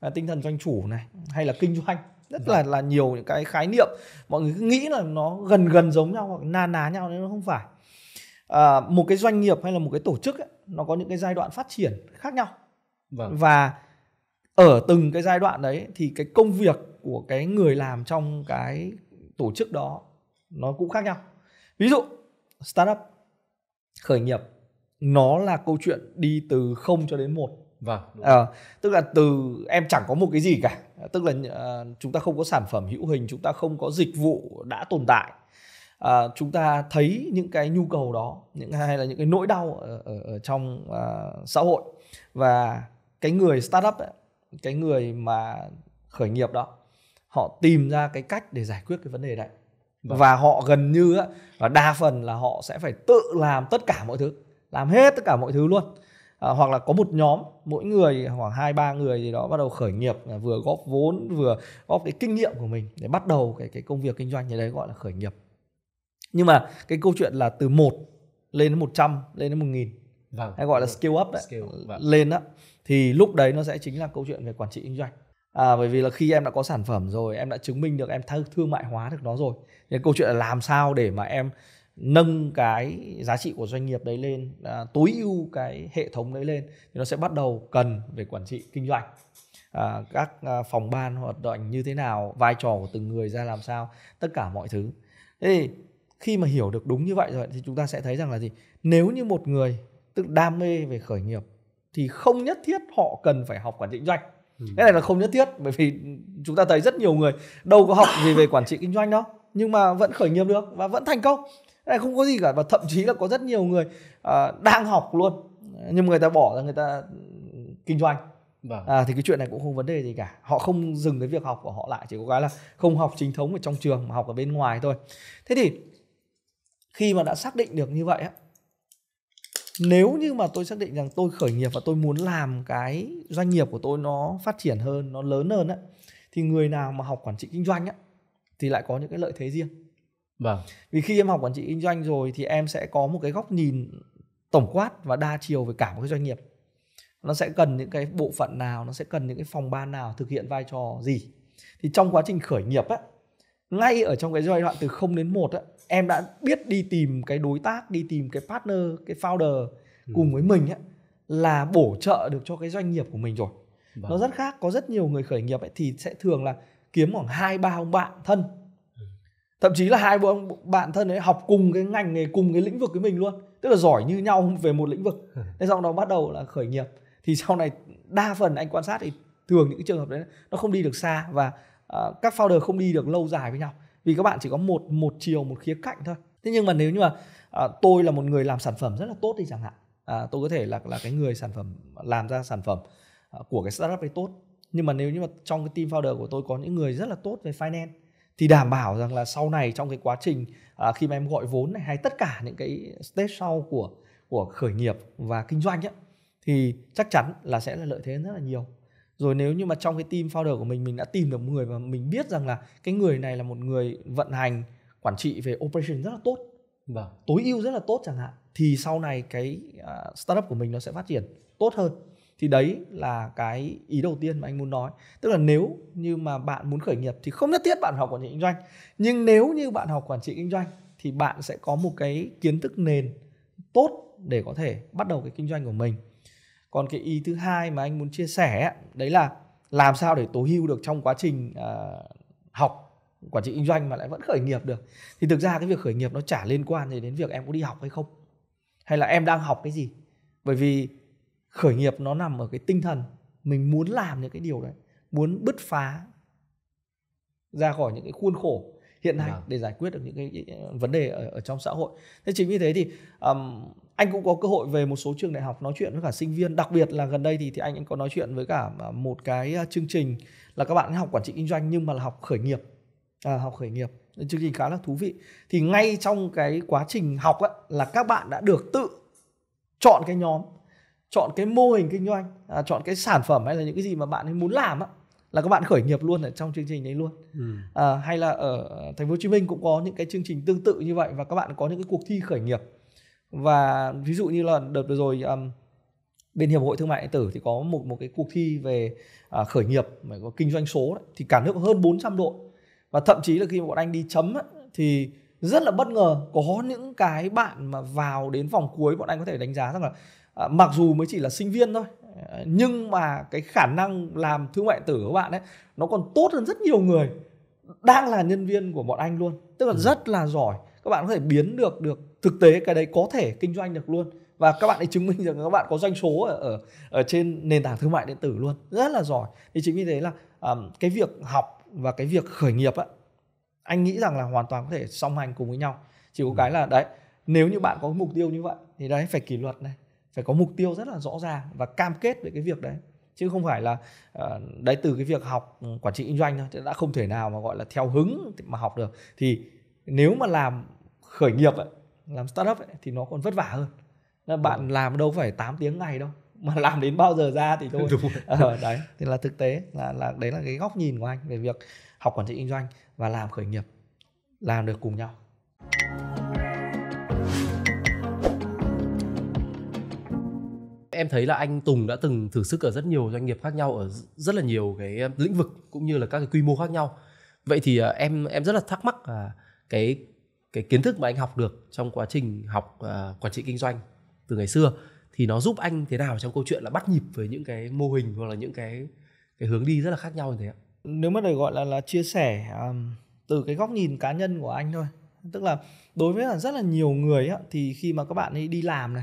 à, tinh thần doanh chủ này hay là kinh doanh rất vâng. là là nhiều những cái khái niệm mọi người cứ nghĩ là nó gần gần giống nhau hoặc na ná nhau nên nó không phải à, một cái doanh nghiệp hay là một cái tổ chức ấy, nó có những cái giai đoạn phát triển khác nhau vâng. và ở từng cái giai đoạn đấy thì cái công việc của cái người làm trong cái tổ chức đó nó cũng khác nhau ví dụ startup khởi nghiệp nó là câu chuyện đi từ không cho đến một vâng à, tức là từ em chẳng có một cái gì cả tức là uh, chúng ta không có sản phẩm hữu hình chúng ta không có dịch vụ đã tồn tại à, chúng ta thấy những cái nhu cầu đó những hay là những cái nỗi đau ở, ở, ở trong uh, xã hội và cái người startup ấy, cái người mà khởi nghiệp đó họ tìm ra cái cách để giải quyết cái vấn đề đấy vâng. và họ gần như á và đa phần là họ sẽ phải tự làm tất cả mọi thứ làm hết tất cả mọi thứ luôn à, hoặc là có một nhóm mỗi người khoảng hai ba người gì đó bắt đầu khởi nghiệp à, vừa góp vốn vừa góp cái kinh nghiệm của mình để bắt đầu cái cái công việc kinh doanh như đấy gọi là khởi nghiệp nhưng mà cái câu chuyện là từ một lên đến một trăm lên đến một nghìn vâng. hay gọi là scale up đấy skill, vâng. lên đó thì lúc đấy nó sẽ chính là câu chuyện về quản trị kinh doanh à, bởi vì là khi em đã có sản phẩm rồi em đã chứng minh được em thương mại hóa được nó rồi nên câu chuyện là làm sao để mà em nâng cái giá trị của doanh nghiệp đấy lên à, tối ưu cái hệ thống đấy lên thì nó sẽ bắt đầu cần về quản trị kinh doanh à, các à, phòng ban hoạt động như thế nào vai trò của từng người ra làm sao tất cả mọi thứ thế thì khi mà hiểu được đúng như vậy rồi thì chúng ta sẽ thấy rằng là gì nếu như một người tức đam mê về khởi nghiệp thì không nhất thiết họ cần phải học quản trị kinh doanh ừ. cái này là không nhất thiết bởi vì chúng ta thấy rất nhiều người đâu có học gì về quản trị kinh doanh đâu nhưng mà vẫn khởi nghiệp được và vẫn thành công cái này không có gì cả và thậm chí là có rất nhiều người à, đang học luôn nhưng người ta bỏ ra người ta kinh doanh Vâng. À, thì cái chuyện này cũng không vấn đề gì cả họ không dừng cái việc học của họ lại chỉ có cái là không học chính thống ở trong trường mà học ở bên ngoài thôi thế thì khi mà đã xác định được như vậy á nếu như mà tôi xác định rằng tôi khởi nghiệp và tôi muốn làm cái doanh nghiệp của tôi nó phát triển hơn nó lớn hơn á thì người nào mà học quản trị kinh doanh á thì lại có những cái lợi thế riêng vâng vì khi em học quản trị kinh doanh rồi thì em sẽ có một cái góc nhìn tổng quát và đa chiều về cả một cái doanh nghiệp nó sẽ cần những cái bộ phận nào nó sẽ cần những cái phòng ban nào thực hiện vai trò gì thì trong quá trình khởi nghiệp á ngay ở trong cái giai đoạn từ 0 đến 1 á em đã biết đi tìm cái đối tác đi tìm cái partner cái founder ừ. cùng với mình ấy, là bổ trợ được cho cái doanh nghiệp của mình rồi vâng. nó rất khác có rất nhiều người khởi nghiệp ấy, thì sẽ thường là kiếm khoảng hai ba ông bạn thân ừ. thậm chí là hai ông bạn thân ấy học cùng cái ngành nghề cùng cái lĩnh vực với mình luôn tức là giỏi như nhau về một lĩnh vực ừ. thế sau đó bắt đầu là khởi nghiệp thì sau này đa phần anh quan sát thì thường những trường hợp đấy nó không đi được xa và uh, các founder không đi được lâu dài với nhau vì các bạn chỉ có một một chiều một khía cạnh thôi thế nhưng mà nếu như mà à, tôi là một người làm sản phẩm rất là tốt đi chẳng hạn à, tôi có thể là là cái người sản phẩm làm ra sản phẩm à, của cái startup ấy tốt nhưng mà nếu như mà trong cái team founder của tôi có những người rất là tốt về finance thì đảm bảo rằng là sau này trong cái quá trình à, khi mà em gọi vốn này hay tất cả những cái stage sau của của khởi nghiệp và kinh doanh ấy, thì chắc chắn là sẽ là lợi thế rất là nhiều rồi nếu như mà trong cái team founder của mình mình đã tìm được một người và mình biết rằng là cái người này là một người vận hành quản trị về operation rất là tốt vâng. tối ưu rất là tốt chẳng hạn thì sau này cái à, startup của mình nó sẽ phát triển tốt hơn thì đấy là cái ý đầu tiên mà anh muốn nói tức là nếu như mà bạn muốn khởi nghiệp thì không nhất thiết bạn học quản trị kinh doanh nhưng nếu như bạn học quản trị kinh doanh thì bạn sẽ có một cái kiến thức nền tốt để có thể bắt đầu cái kinh doanh của mình còn cái ý thứ hai mà anh muốn chia sẻ đấy là làm sao để tối ưu được trong quá trình uh, học quản trị kinh doanh mà lại vẫn khởi nghiệp được thì thực ra cái việc khởi nghiệp nó chả liên quan gì đến việc em có đi học hay không hay là em đang học cái gì bởi vì khởi nghiệp nó nằm ở cái tinh thần mình muốn làm những cái điều đấy muốn bứt phá ra khỏi những cái khuôn khổ hiện nay vâng. để giải quyết được những cái vấn đề ở, ở trong xã hội thế chính vì thế thì um, anh cũng có cơ hội về một số trường đại học nói chuyện với cả sinh viên đặc biệt là gần đây thì thì anh cũng có nói chuyện với cả à, một cái à, chương trình là các bạn học quản trị kinh doanh nhưng mà là học khởi nghiệp à, học khởi nghiệp chương trình khá là thú vị thì ngay trong cái quá trình học ấy, là các bạn đã được tự chọn cái nhóm chọn cái mô hình kinh doanh à, chọn cái sản phẩm hay là những cái gì mà bạn ấy muốn làm ấy, là các bạn khởi nghiệp luôn ở trong chương trình đấy luôn ừ. à, hay là ở thành phố hồ chí minh cũng có những cái chương trình tương tự như vậy và các bạn có những cái cuộc thi khởi nghiệp và ví dụ như là đợt vừa rồi um, bên hiệp hội thương mại điện tử thì có một một cái cuộc thi về à, khởi nghiệp mà có kinh doanh số đấy, thì cả nước hơn 400 đội và thậm chí là khi mà bọn anh đi chấm ấy, thì rất là bất ngờ có những cái bạn mà vào đến vòng cuối bọn anh có thể đánh giá rằng là à, mặc dù mới chỉ là sinh viên thôi à, nhưng mà cái khả năng làm thương mại điện tử của bạn ấy nó còn tốt hơn rất nhiều người đang là nhân viên của bọn anh luôn tức là ừ. rất là giỏi các bạn có thể biến được được thực tế cái đấy có thể kinh doanh được luôn và các bạn ấy chứng minh rằng các bạn có doanh số ở, ở ở trên nền tảng thương mại điện tử luôn rất là giỏi thì chính vì thế là um, cái việc học và cái việc khởi nghiệp á anh nghĩ rằng là hoàn toàn có thể song hành cùng với nhau chỉ có ừ. cái là đấy nếu như bạn có mục tiêu như vậy thì đấy phải kỷ luật này phải có mục tiêu rất là rõ ràng và cam kết về cái việc đấy chứ không phải là ờ, đấy từ cái việc học ừ, quản trị kinh doanh thôi đã không thể nào mà gọi là theo hứng mà học được thì nếu mà làm khởi nghiệp ấy, làm startup ấy, thì nó còn vất vả hơn bạn ừ. làm đâu phải 8 tiếng ngày đâu mà làm đến bao giờ ra thì thôi ờ, đấy thì là thực tế là là đấy là cái góc nhìn của anh về việc học quản trị kinh doanh và làm khởi nghiệp làm được cùng nhau em thấy là anh Tùng đã từng thử sức ở rất nhiều doanh nghiệp khác nhau ở rất là nhiều cái um, lĩnh vực cũng như là các cái quy mô khác nhau vậy thì à, em em rất là thắc mắc là cái cái kiến thức mà anh học được trong quá trình học uh, quản trị kinh doanh từ ngày xưa thì nó giúp anh thế nào trong câu chuyện là bắt nhịp với những cái mô hình hoặc là những cái cái hướng đi rất là khác nhau như thế ạ nếu mà để gọi là là chia sẻ um, từ cái góc nhìn cá nhân của anh thôi tức là đối với là rất là nhiều người á, thì khi mà các bạn ấy đi làm này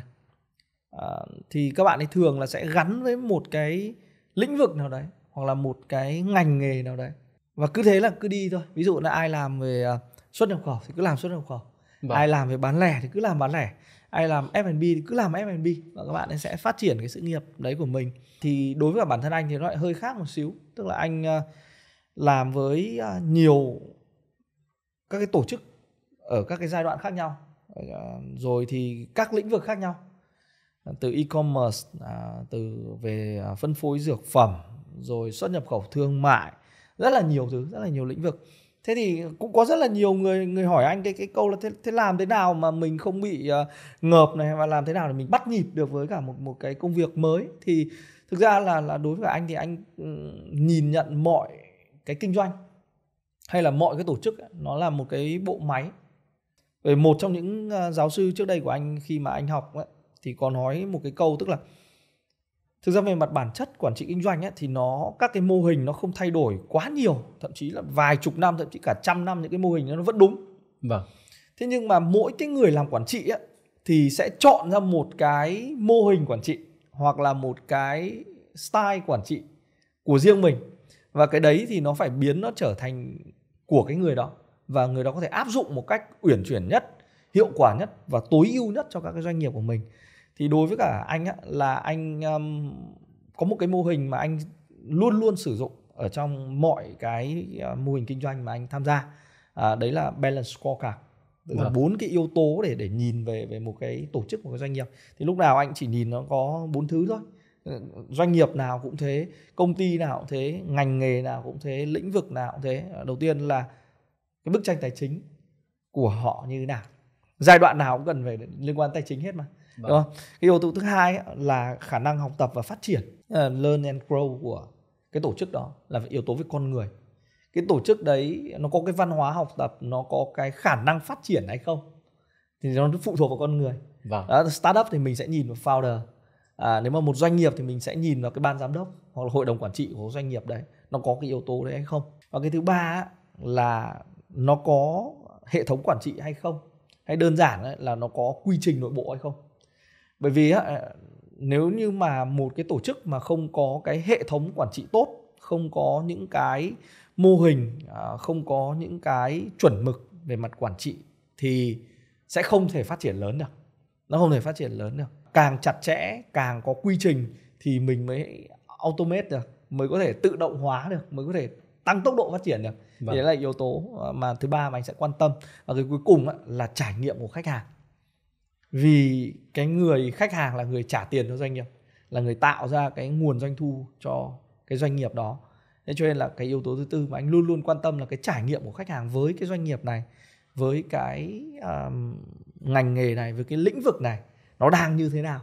uh, thì các bạn ấy thường là sẽ gắn với một cái lĩnh vực nào đấy hoặc là một cái ngành nghề nào đấy và cứ thế là cứ đi thôi ví dụ là ai làm về uh, xuất nhập khẩu thì cứ làm xuất nhập khẩu vâng. ai làm về bán lẻ thì cứ làm bán lẻ ai làm F&B thì cứ làm F&B và các bạn sẽ phát triển cái sự nghiệp đấy của mình thì đối với cả bản thân anh thì nó lại hơi khác một xíu tức là anh ờ, làm với ờ, nhiều các cái tổ chức ở các cái giai đoạn khác nhau ờ, rồi thì các lĩnh vực khác nhau từ e-commerce từ về phân phối dược phẩm rồi xuất nhập khẩu thương mại rất là nhiều thứ rất là nhiều lĩnh vực thế thì cũng có rất là nhiều người người hỏi anh cái cái câu là thế, thế làm thế nào mà mình không bị uh, ngợp này và làm thế nào để mình bắt nhịp được với cả một một cái công việc mới thì thực ra là là đối với anh thì anh ừ, nhìn nhận mọi cái kinh doanh hay là mọi cái tổ chức nó là một cái bộ máy về một trong những ờ, giáo sư trước đây của anh khi mà anh học ấy, thì có nói một cái câu tức là thực ra về mặt bản chất quản trị kinh doanh ấy, thì nó các cái mô hình nó không thay đổi quá nhiều thậm chí là vài chục năm thậm chí cả trăm năm những cái mô hình nó vẫn đúng vâng thế nhưng mà mỗi cái người làm quản trị ấy, thì sẽ chọn ra một cái mô hình quản trị hoặc là một cái style quản trị của riêng mình và cái đấy thì nó phải biến nó trở thành của cái người đó và người đó có thể áp dụng một cách uyển chuyển nhất hiệu quả nhất và tối ưu nhất cho các cái doanh nghiệp của mình thì đối với cả anh á, là anh um, có một cái mô hình mà anh luôn luôn sử dụng ở trong mọi cái ờ, mô hình kinh doanh mà anh tham gia à, đấy là balance scorecard tức là vâng. bốn cái yếu tố để để nhìn về về một cái tổ chức một cái doanh nghiệp thì lúc nào anh chỉ nhìn nó có bốn thứ thôi ờ, doanh nghiệp nào cũng thế công ty nào cũng thế ngành nghề nào cũng thế lĩnh vực nào cũng thế ờ, đầu tiên là cái bức tranh tài chính của họ như thế nào giai đoạn nào cũng cần về liên quan tài chính hết mà Vâng. Đúng không? Cái yếu tố thứ hai là khả năng học tập và phát triển, learn and grow của cái tổ chức đó là yếu tố về con người. Cái tổ chức đấy nó có cái văn hóa học tập, nó có cái khả năng phát triển hay không? Thì nó phụ thuộc vào con người. Vâng. Đó, startup thì mình sẽ nhìn vào founder. À, nếu mà một doanh nghiệp thì mình sẽ nhìn vào cái ban giám đốc hoặc là hội đồng quản trị của doanh nghiệp đấy nó có cái yếu tố đấy hay không và cái thứ ba là nó có hệ thống quản trị hay không hay đơn giản là nó có quy trình nội bộ hay không bởi vì à, nếu như mà một cái tổ chức mà không có cái hệ thống quản trị tốt không có những cái mô hình à, không có những cái chuẩn mực về mặt quản trị thì sẽ không thể phát triển lớn được nó không thể phát triển lớn được càng chặt chẽ càng có quy trình thì mình mới automate được mới có thể tự động hóa được mới có thể tăng tốc độ phát triển được vâng. đấy là yếu tố à, mà thứ ba mà anh sẽ quan tâm và cái cuối cùng là trải nghiệm của khách hàng vì cái người khách hàng là người trả tiền cho doanh nghiệp là người tạo ra cái nguồn doanh thu cho cái doanh nghiệp đó thế cho nên là cái yếu tố thứ tư mà anh luôn luôn quan tâm là cái trải nghiệm của khách hàng với cái doanh nghiệp này với cái um, ngành nghề này với cái lĩnh vực này nó đang như thế nào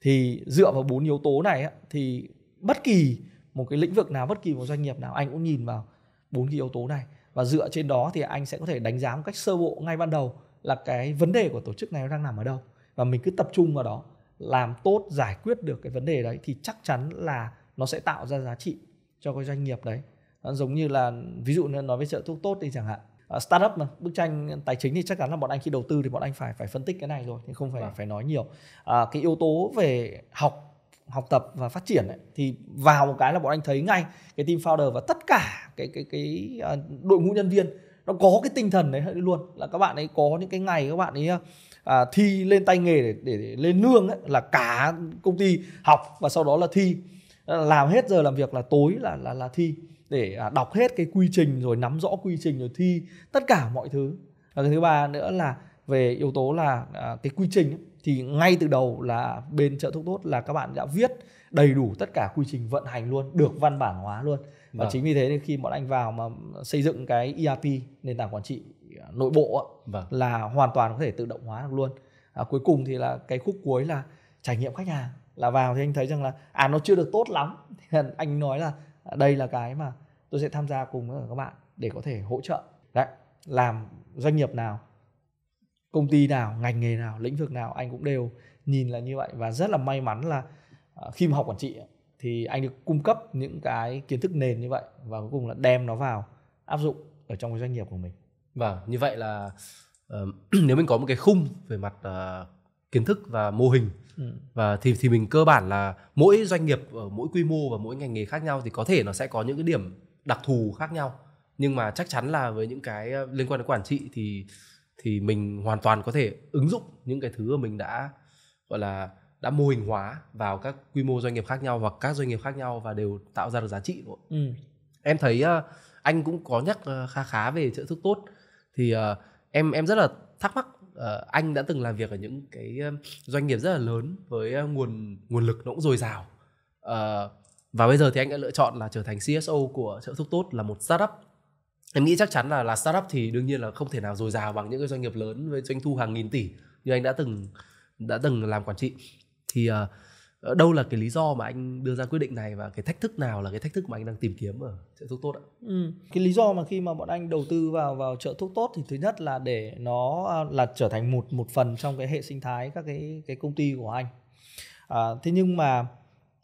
thì dựa vào bốn yếu tố này thì bất kỳ một cái lĩnh vực nào bất kỳ một doanh nghiệp nào anh cũng nhìn vào bốn cái yếu tố này và dựa trên đó thì anh sẽ có thể đánh giá một cách sơ bộ ngay ban đầu là cái vấn đề của tổ chức này nó đang nằm ở đâu và mình cứ tập trung vào đó làm tốt giải quyết được cái vấn đề đấy thì chắc chắn là nó sẽ tạo ra giá trị cho cái doanh nghiệp đấy nó giống như là ví dụ như nói về trợ thuốc tốt đi chẳng hạn ờ, startup mà bức tranh tài chính thì chắc chắn là bọn anh khi đầu tư thì bọn anh phải phải phân tích cái này rồi nhưng không phải à. phải nói nhiều à, cái yếu tố về học học tập và phát triển ấy, thì vào một cái là bọn anh thấy ngay cái team founder và tất cả cái cái cái uh, đội ngũ nhân viên nó có cái tinh thần đấy luôn là các bạn ấy có những cái ngày các bạn ấy à, thi lên tay nghề để, để, để lên nương ấy, là cả công ty học và sau đó là thi làm hết giờ làm việc là tối là là là thi để à, đọc hết cái quy trình rồi nắm rõ quy trình rồi thi tất cả mọi thứ và cái thứ ba nữa là về yếu tố là à, cái quy trình ấy, thì ngay từ đầu là bên trợ thuốc tốt là các bạn đã viết đầy đủ tất cả quy trình vận hành luôn được văn bản hóa luôn và vâng. chính vì thế nên khi bọn anh vào mà xây dựng cái ERP nền tảng quản trị à, nội bộ vâng. là hoàn toàn có thể tự động hóa được luôn à, cuối cùng thì là cái khúc cuối là trải nghiệm khách hàng là vào thì anh thấy rằng là à nó chưa được tốt lắm thì anh nói là à, đây là cái mà tôi sẽ tham gia cùng với các bạn để có thể hỗ trợ đấy làm doanh nghiệp nào công ty nào ngành nghề nào lĩnh vực nào anh cũng đều nhìn là như vậy và rất là may mắn là à, khi mà học quản trị thì anh được cung cấp những cái kiến thức nền như vậy và cuối cùng là đem nó vào áp dụng ở trong cái doanh nghiệp của mình. Vâng, như vậy là uh, nếu mình có một cái khung về mặt uh, kiến thức và mô hình ừ. và thì thì mình cơ bản là mỗi doanh nghiệp ở mỗi quy mô và mỗi ngành nghề khác nhau thì có thể nó sẽ có những cái điểm đặc thù khác nhau nhưng mà chắc chắn là với những cái ờ, liên quan đến quản trị thì thì mình hoàn toàn có thể ứng dụng những cái thứ mà mình đã gọi là đã mô hình hóa vào các quy mô doanh nghiệp khác nhau hoặc các doanh nghiệp khác nhau và đều tạo ra được giá trị rồi. Ừ. Em thấy ờ, anh cũng có nhắc ờ, khá khá về trợ thức tốt thì ờ, em em rất là thắc mắc anh đã từng làm việc ở những cái doanh nghiệp rất là lớn với nguồn nguồn lực nó cũng dồi dào và bây giờ thì anh đã lựa chọn là trở thành CSO của trợ thức tốt là một startup em nghĩ chắc chắn là là startup thì đương nhiên là không thể nào dồi dào bằng những cái doanh nghiệp lớn với doanh thu hàng nghìn tỷ như anh đã từng đã từng làm quản trị thì uh, đâu là cái lý do mà anh đưa ra quyết định này và cái thách thức nào là cái thách thức mà anh đang tìm kiếm ở chợ thuốc tốt ạ? Ừ. Cái lý do mà khi mà bọn anh đầu tư vào vào chợ thuốc tốt thì thứ nhất là để nó à, là trở thành một một phần trong cái hệ sinh thái các cái cái công ty của anh. À, thế nhưng mà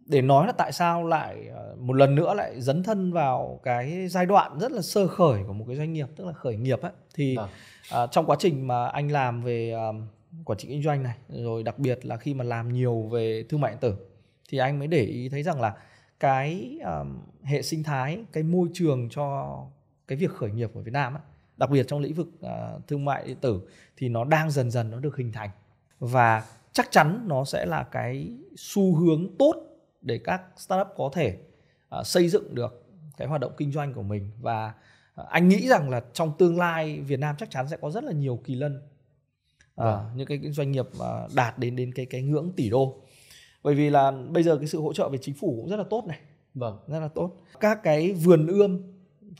để nói là tại sao lại ờ, một lần nữa lại dấn thân vào cái giai đoạn rất là sơ khởi của một cái doanh nghiệp tức là khởi nghiệp ấy thì vâng. à. uh, trong quá trình mà anh làm về uh, quản trị kinh doanh này rồi đặc biệt là khi mà làm nhiều về thương mại điện tử thì anh mới để ý thấy rằng là cái um, hệ sinh thái cái môi trường cho cái việc khởi nghiệp của Việt Nam ấy, đặc biệt trong lĩnh vực uh, thương mại điện tử thì nó đang dần dần nó được hình thành và chắc chắn nó sẽ là cái xu hướng tốt để các startup có thể uh, xây dựng được cái hoạt động kinh doanh của mình và ờ, anh nghĩ rằng là trong tương lai Việt Nam chắc chắn sẽ có rất là nhiều kỳ lân à, những cái, doanh nghiệp mà đạt đến đến cái cái ngưỡng tỷ đô bởi vì là bây giờ cái sự hỗ trợ về chính phủ cũng rất là tốt này vâng rất là tốt các cái vườn ươm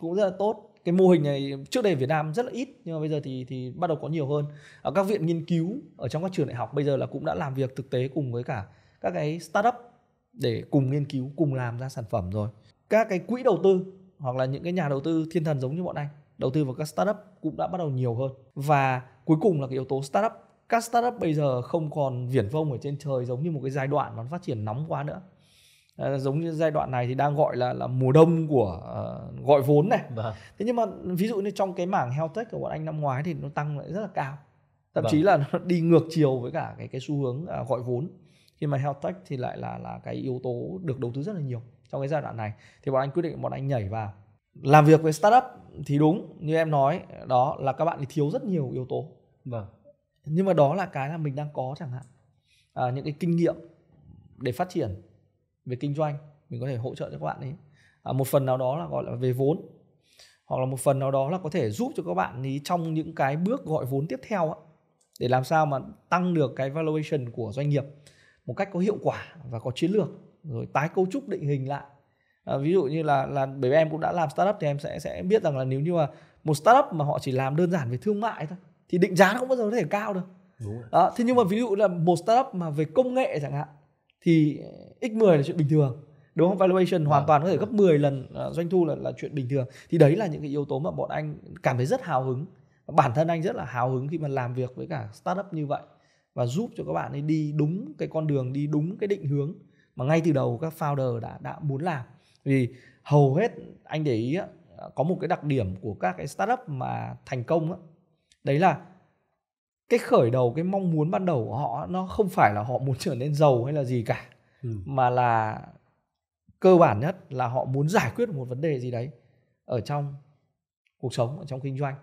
cũng rất là tốt cái mô hình này trước đây Việt Nam rất là ít nhưng mà bây giờ thì thì bắt đầu có nhiều hơn ở các viện nghiên cứu ở trong các trường đại học bây giờ là cũng đã làm việc thực tế cùng với cả các cái startup để cùng nghiên cứu cùng làm ra sản phẩm rồi các cái quỹ đầu tư hoặc là những cái nhà đầu tư thiên thần giống như bọn anh đầu tư vào các startup cũng đã bắt đầu nhiều hơn và cuối cùng là cái yếu tố startup các startup bây giờ không còn viển vông ở trên trời giống như một cái giai đoạn nó phát triển nóng quá nữa à, giống như giai đoạn này thì đang gọi là là mùa đông của uh, gọi vốn này vâng. thế nhưng mà ví dụ như trong cái mảng health tech của bọn anh năm ngoái thì nó tăng lại rất là cao thậm vâng. chí là nó đi ngược chiều với cả cái cái xu hướng uh, gọi vốn khi mà health tech thì lại là là cái yếu tố được đầu tư rất là nhiều trong cái giai đoạn này thì bọn anh quyết định bọn anh nhảy vào làm việc với startup thì đúng như em nói đó là các bạn thì thiếu rất nhiều yếu tố vâng. nhưng mà đó là cái là mình đang có chẳng hạn à, những cái kinh nghiệm để phát triển về kinh doanh mình có thể hỗ trợ cho các bạn ấy à, một phần nào đó là gọi là về vốn hoặc là một phần nào đó là có thể giúp cho các bạn ý trong những cái bước gọi vốn tiếp theo á, để làm sao mà tăng được cái valuation của doanh nghiệp một cách có hiệu quả và có chiến lược rồi tái cấu trúc định hình lại à, ví dụ như là là bởi vì em cũng đã làm startup thì em sẽ sẽ biết rằng là nếu như mà một startup mà họ chỉ làm đơn giản về thương mại thôi thì định giá nó không bao giờ có thể cao được Đúng rồi. À, thế nhưng mà ví dụ là một startup mà về công nghệ chẳng hạn thì x10 là chuyện bình thường đúng không valuation hoàn à, toàn có thể gấp 10 lần ờ, doanh thu là là chuyện bình thường thì đấy là những cái yếu tố mà bọn anh cảm thấy rất hào hứng bản thân anh rất là hào hứng khi mà làm việc với cả startup như vậy và giúp cho các bạn ấy đi đúng cái con đường đi đúng cái định hướng mà ngay từ đầu các founder đã đã muốn làm vì hầu hết anh để ý có một cái đặc điểm của các cái startup mà thành công đấy là cái khởi đầu cái mong muốn ban đầu của họ nó không phải là họ muốn trở nên giàu hay là gì cả ừ. mà là cơ bản nhất là họ muốn giải quyết một vấn đề gì đấy ở trong cuộc sống ở trong kinh doanh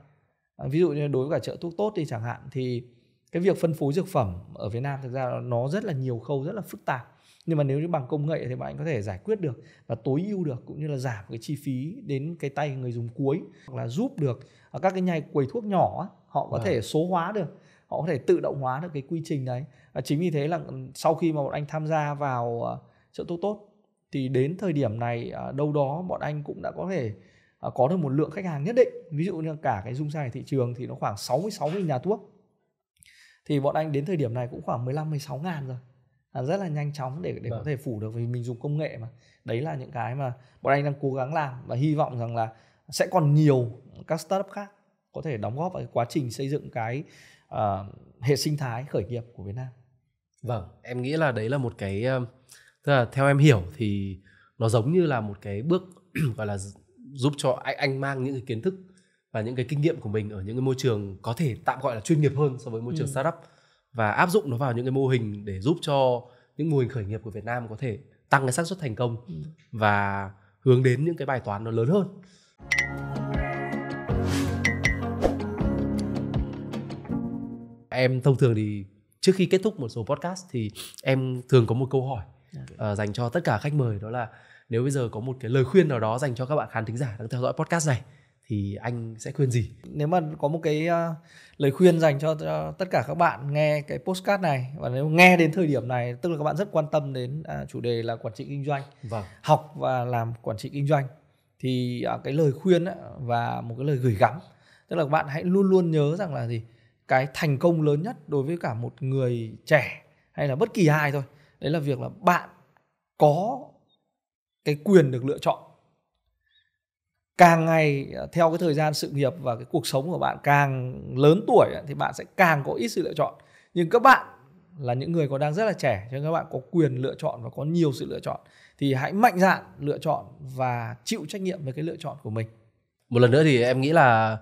à, ví dụ như đối với cả chợ thuốc tốt đi chẳng hạn thì cái việc phân phối dược phẩm ở Việt Nam thực ra nó rất là nhiều khâu rất là phức tạp nhưng mà nếu như bằng công nghệ thì bạn có thể giải quyết được và tối ưu được cũng như là giảm cái chi phí đến cái tay người dùng cuối hoặc là giúp được ở à, các cái nhai quầy thuốc nhỏ họ có à. thể số hóa được họ có thể tự động hóa được cái quy trình đấy và chính vì thế là sau khi mà bọn anh tham gia vào à, chợ tốt tốt thì đến thời điểm này à, đâu đó bọn anh cũng đã có thể có được một lượng khách hàng nhất định ví dụ như cả cái dung sàn thị trường thì nó khoảng 60 60 nhà thuốc thì bọn anh đến thời điểm này cũng khoảng 15 16 ngàn rồi rất là nhanh chóng để để có vâng. thể phủ được vì mình dùng công nghệ mà đấy là những cái mà bọn anh đang cố gắng làm và hy vọng rằng là sẽ còn nhiều các startup khác có thể đóng góp vào quá trình xây dựng cái uh, hệ sinh thái khởi nghiệp của Việt Nam. Vâng, em nghĩ là đấy là một cái ờ, tức là theo em hiểu thì nó giống như là một cái bước gọi là giúp cho anh, anh mang những cái kiến thức và những cái kinh nghiệm của mình ở những cái môi trường có thể tạm gọi là chuyên nghiệp hơn so với môi trường ừ. startup và áp dụng nó vào những cái mô hình để giúp cho những mô hình khởi nghiệp của Việt Nam có thể tăng cái xác suất thành công ừ. và hướng đến những cái bài toán nó lớn hơn. Em thông thường thì trước khi kết thúc một số podcast thì em thường có một câu hỏi uh, dành cho tất cả khách mời đó là nếu bây giờ có một cái lời khuyên nào đó dành cho các bạn khán thính giả đang theo dõi podcast này thì anh sẽ khuyên gì nếu mà có một cái uh, lời khuyên dành cho, cho tất cả các bạn nghe cái postcard này và nếu nghe đến thời điểm này tức là các bạn rất quan tâm đến uh, chủ đề là quản trị kinh doanh vâng. học và làm quản trị kinh doanh thì uh, cái lời khuyên á, và một cái lời gửi gắm tức là các bạn hãy luôn luôn nhớ rằng là gì cái thành công lớn nhất đối với cả một người trẻ hay là bất kỳ ai thôi đấy là việc là bạn có cái quyền được lựa chọn càng ngày ờ, theo cái thời gian sự nghiệp và cái cuộc sống của bạn càng lớn tuổi ờ, thì bạn sẽ càng có ít sự lựa chọn nhưng các bạn là những người còn đang rất là trẻ cho nên các bạn có quyền lựa chọn và có nhiều sự lựa chọn thì hãy mạnh dạn lựa chọn và chịu trách nhiệm với cái lựa chọn của mình một lần nữa thì em nghĩ là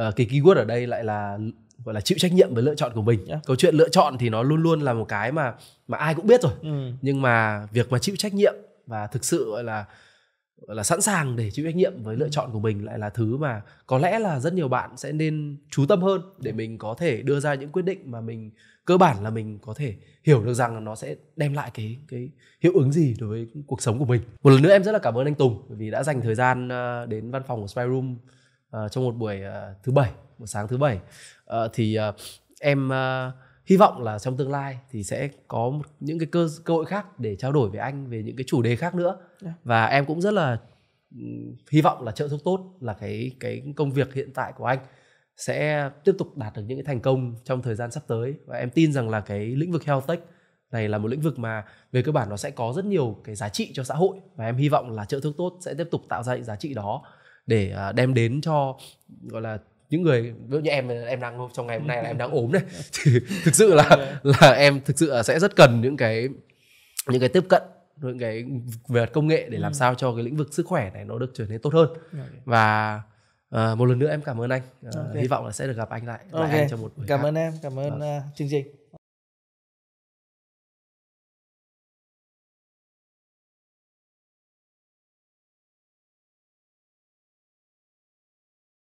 uh, cái keyword ở đây lại là gọi là chịu trách nhiệm với lựa chọn của mình yeah. câu chuyện lựa chọn thì nó luôn luôn là một cái mà mà ai cũng biết rồi ừ. nhưng mà việc mà chịu trách nhiệm và thực sự là là sẵn sàng để chịu trách nhiệm với lựa chọn của mình lại là thứ mà có lẽ là rất nhiều bạn sẽ nên chú tâm hơn để mình có thể đưa ra những quyết định mà mình cơ bản là mình có thể hiểu được rằng là nó sẽ đem lại cái cái hiệu ứng gì đối với cuộc sống của mình một lần nữa em rất là cảm ơn anh Tùng vì đã dành thời gian ờ, đến văn phòng của Spy Room ờ, trong một buổi ờ, thứ bảy một sáng thứ bảy thì em hy vọng là trong tương lai thì sẽ có những cái cơ cơ hội khác để trao đổi với anh về những cái chủ đề khác nữa dạ. và em cũng rất là hy vọng là trợ giúp tốt là cái cái công việc hiện tại của anh sẽ tiếp tục đạt được những cái thành công trong thời gian sắp tới và em tin rằng là cái lĩnh vực health tech này là một lĩnh vực mà về cơ bản nó sẽ có rất nhiều cái giá trị cho xã hội và em hy vọng là trợ thuốc tốt sẽ tiếp tục tạo ra những giá trị đó để à, đem đến cho gọi là những người ví dụ như em em đang trong ngày hôm nay là em đang ốm này thì thực sự là dạ. là em thực sự là sẽ rất cần những cái những cái tiếp cận những cái về công nghệ để làm ừ. sao cho cái lĩnh vực sức khỏe này nó được trở nên tốt hơn dạ. và uh, một lần nữa em cảm ơn anh uh, okay. hy vọng là sẽ được gặp anh lại, lại okay. anh trong một cảm ơn em cảm ơn uh, chương trình